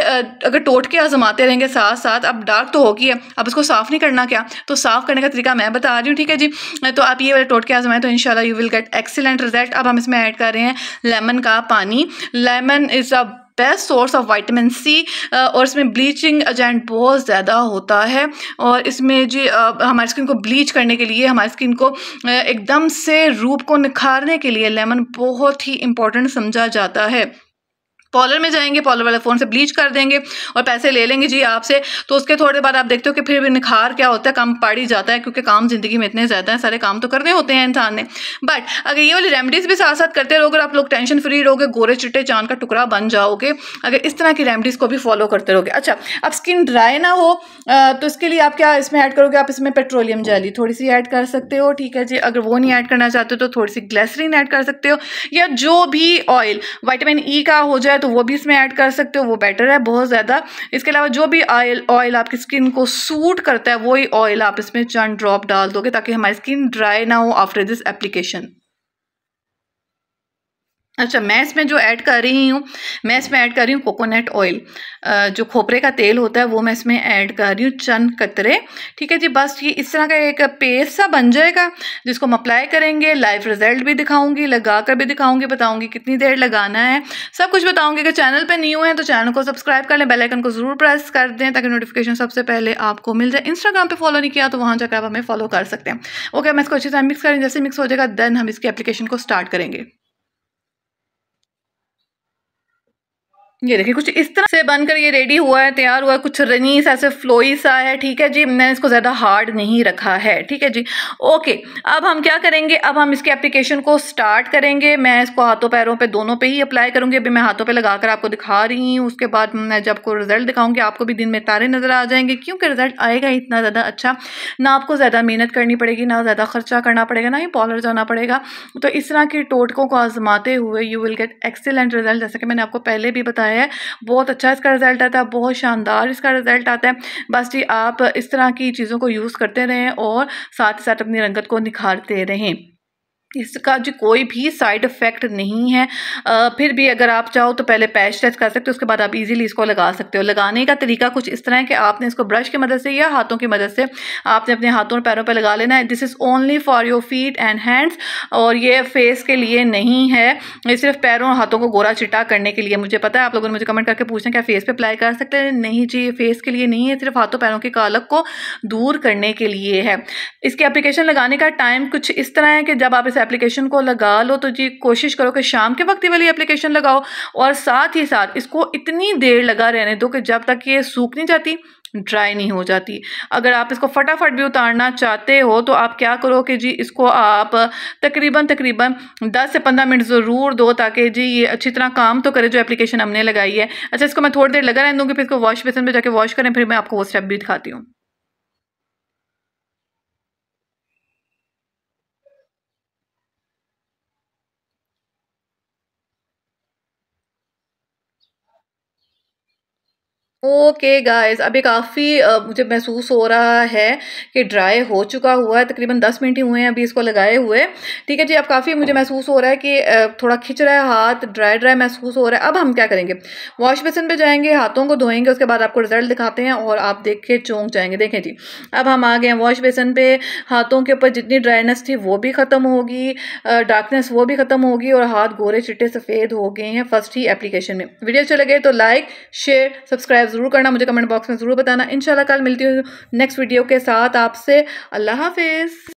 अगर टोटके आजमाते रहेंगे साथ साथ अब डार्क तो होगी है अब इसको साफ़ नहीं करना क्या तो साफ़ करने का तरीका मैं बता रही हूँ ठीक है जी तो आप ये वाले टोटके आजमाएं तो in you will get excellent result अब हम इसमें ऐड कर रहे हैं लेमन का पानी lemon is a best source of vitamin C और इसमें ब्लीचिंग एजेंट बहुत ज़्यादा होता है और इसमें जी हमारी स्किन को ब्लीच करने के लिए हमारी स्किन को एकदम से रूप को निखारने के लिए लेमन बहुत ही इम्पोर्टेंट समझा जाता है पॉलर में जाएंगे पॉलर वाले फ़ोन से ब्लीच कर देंगे और पैसे ले लेंगे जी आपसे तो उसके थोड़े बाद आप देखते हो कि फिर भी निखार क्या होता है कम पड़ ही जाता है क्योंकि काम ज़िंदगी में इतने ज़्यादा हैं सारे काम तो करने होते हैं इंसान ने बट अगर ये वाली रेमडीज़ भी साथ साथ करते रहोगे आप लोग टेंशन फ्री रहोगे गोरे चिट्टे चांद का टुकड़ा बन जाओगे अगर इस तरह की रेमडीज़ को भी फॉलो करते रहोगे अच्छा अब स्किन ड्राई ना हो तो इसके लिए आप क्या इसमें ऐड करोगे आप इसमें पेट्रोलियम जाली थोड़ी सी ऐड कर सकते हो ठीक है जी अगर वो नहीं ऐड करना चाहते हो तो थोड़ी सी ग्लेसरीन ऐड कर सकते हो या जो भी ऑयल वाइटामिन ई का हो जाए है तो वो भी इसमें ऐड कर सकते हो वो बेटर है बहुत ज़्यादा इसके अलावा जो भी ऑयल ऑयल आपकी स्किन को सूट करता है वही ऑयल आप इसमें चंद ड्रॉप डाल दोगे ताकि हमारी स्किन ड्राई ना हो आफ्टर दिस एप्लीकेशन अच्छा मैं इसमें जो ऐड कर रही हूँ मैं इसमें ऐड कर रही हूँ कोकोनट ऑयल जो खोपरे का तेल होता है वो मैं इसमें ऐड कर रही हूँ चंद कतरे ठीक है जी बस ये इस तरह का एक पेस्ट सा बन जाएगा जिसको हम अप्लाई करेंगे लाइव रिजल्ट भी दिखाऊंगी लगा कर भी दिखाऊंगी बताऊंगी कितनी देर लगाना है सब कुछ बताऊँगी अगर चैनल पर न्यू है तो चैनल को सब्सक्राइब कर लें बेलाइकन को ज़रूर प्रेस कर दें ताकि नोटिफिकेशन सबसे पहले आपको मिल जाए इंस्टाग्राम पर फॉलो नहीं किया तो वहाँ जाकर आप हमें फॉलो कर सकते हैं ओके मैं इसको अच्छी तरह मिक्स करें जैसे मिक्स हो जाएगा देन हम इसकी एप्लीकेशन को स्टार्ट करेंगे ये देखिए कुछ इस तरह से बनकर ये रेडी हुआ है तैयार हुआ है कुछ रनीस ऐसे फ्लोई सा है ठीक है जी मैंने इसको ज़्यादा हार्ड नहीं रखा है ठीक है जी ओके अब हम क्या करेंगे अब हम इसके एप्लीकेशन को स्टार्ट करेंगे मैं इसको हाथों पैरों पे दोनों पे ही अप्लाई करूँगी अभी मैं हाथों पे लगाकर आपको दिखा रही हूँ उसके बाद मैं जब आपको रिजल्ट दिखाऊँगी आपको भी दिन में तारे नज़र आ जाएंगे क्योंकि रिजल्ट आएगा इतना ज़्यादा अच्छा ना आपको ज़्यादा मेहनत करनी पड़ेगी ना ज़्यादा खर्चा करना पड़ेगा ना ही पॉलर जाना पड़ेगा तो इस तरह के टोटकों को आजमाते हुए you will get excellent result जैसा कि मैंने आपको पहले भी बताया है बहुत अच्छा इसका रिज़ल्ट आता है बहुत शानदार इसका रिज़ल्ट आता है बस जी आप इस तरह की चीज़ों को यूज़ करते रहें और साथ ही साथ अपनी रंगत को निखारते रहें इसका जो कोई भी साइड इफ़ेक्ट नहीं है आ, फिर भी अगर आप चाहो तो पहले पैच टेस्ट कर सकते हो उसके बाद आप इजीली इसको लगा सकते हो लगाने का तरीका कुछ इस तरह है कि आपने इसको ब्रश की मदद से या हाथों की मदद से आपने अपने हाथों और पैरों पर लगा लेना है this is only for your feet and hands और ये फेस के लिए नहीं है ये सिर्फ पैरों और हाथों को गोरा चिटा करने के लिए मुझे पता है आप लोगों ने मुझे कमेंट करके पूछना क्या फ़ेस पर अप्लाई कर सकते हैं नहीं जी फेस के लिए नहीं है सिर्फ हाथों पैरों के कालक को दूर करने के लिए है इसकी अप्लीकेशन लगाने का टाइम कुछ इस तरह है कि जब आप इसे एप्लीकेशन को लगा लो तो जी कोशिश करो कि शाम के वक्त ही वाली एप्लीकेशन लगाओ और साथ ही साथ इसको इतनी देर लगा रहने दो कि जब तक ये सूख नहीं जाती ड्राई नहीं हो जाती अगर आप इसको फटाफट भी उतारना चाहते हो तो आप क्या करो कि जी इसको आप तकरीबन तकरीबन 10 से 15 मिनट ज़रूर दो ताकि जी ये अच्छी तरह काम तो करे जो एप्लीकेशन हमने लगाई है अच्छा इसको मैं थोड़ी देर लगा रहने दूँगी फिर इसको वॉश बेसन में जाके वॉश करें फिर मैं आपको वो स्टेप भी दिखाती हूँ ओके गाइस अभी काफ़ी मुझे महसूस हो रहा है कि ड्राई हो चुका हुआ है तकरीबन दस मिनट ही हुए हैं अभी इसको लगाए हुए ठीक है जी अब काफ़ी मुझे महसूस हो रहा है कि थोड़ा खिंच रहा है हाथ ड्राई ड्राई महसूस हो रहा है अब हम क्या करेंगे वॉश बेसिन पे जाएंगे हाथों को धोएंगे उसके बाद आपको रिजल्ट दिखाते हैं और आप देख के चौंक जाएंगे देखें जी अब हम आ गए हैं वॉश बेसन पर हाथों के ऊपर जितनी ड्राइनेस थी वो भी ख़त्म होगी डार्कनेस वो भी ख़त्म होगी और हाथ गोरे चिट्टे सफ़ेद हो गए हैं फर्स्ट ही एप्लीकेशन में वीडियो अच्छे लगे तो लाइक शेयर सब्सक्राइब ज़रूर करना मुझे कमेंट बॉक्स में ज़रूर बताना इन कल मिलती हूँ नेक्स्ट वीडियो के साथ आपसे अल्लाह हाफिज़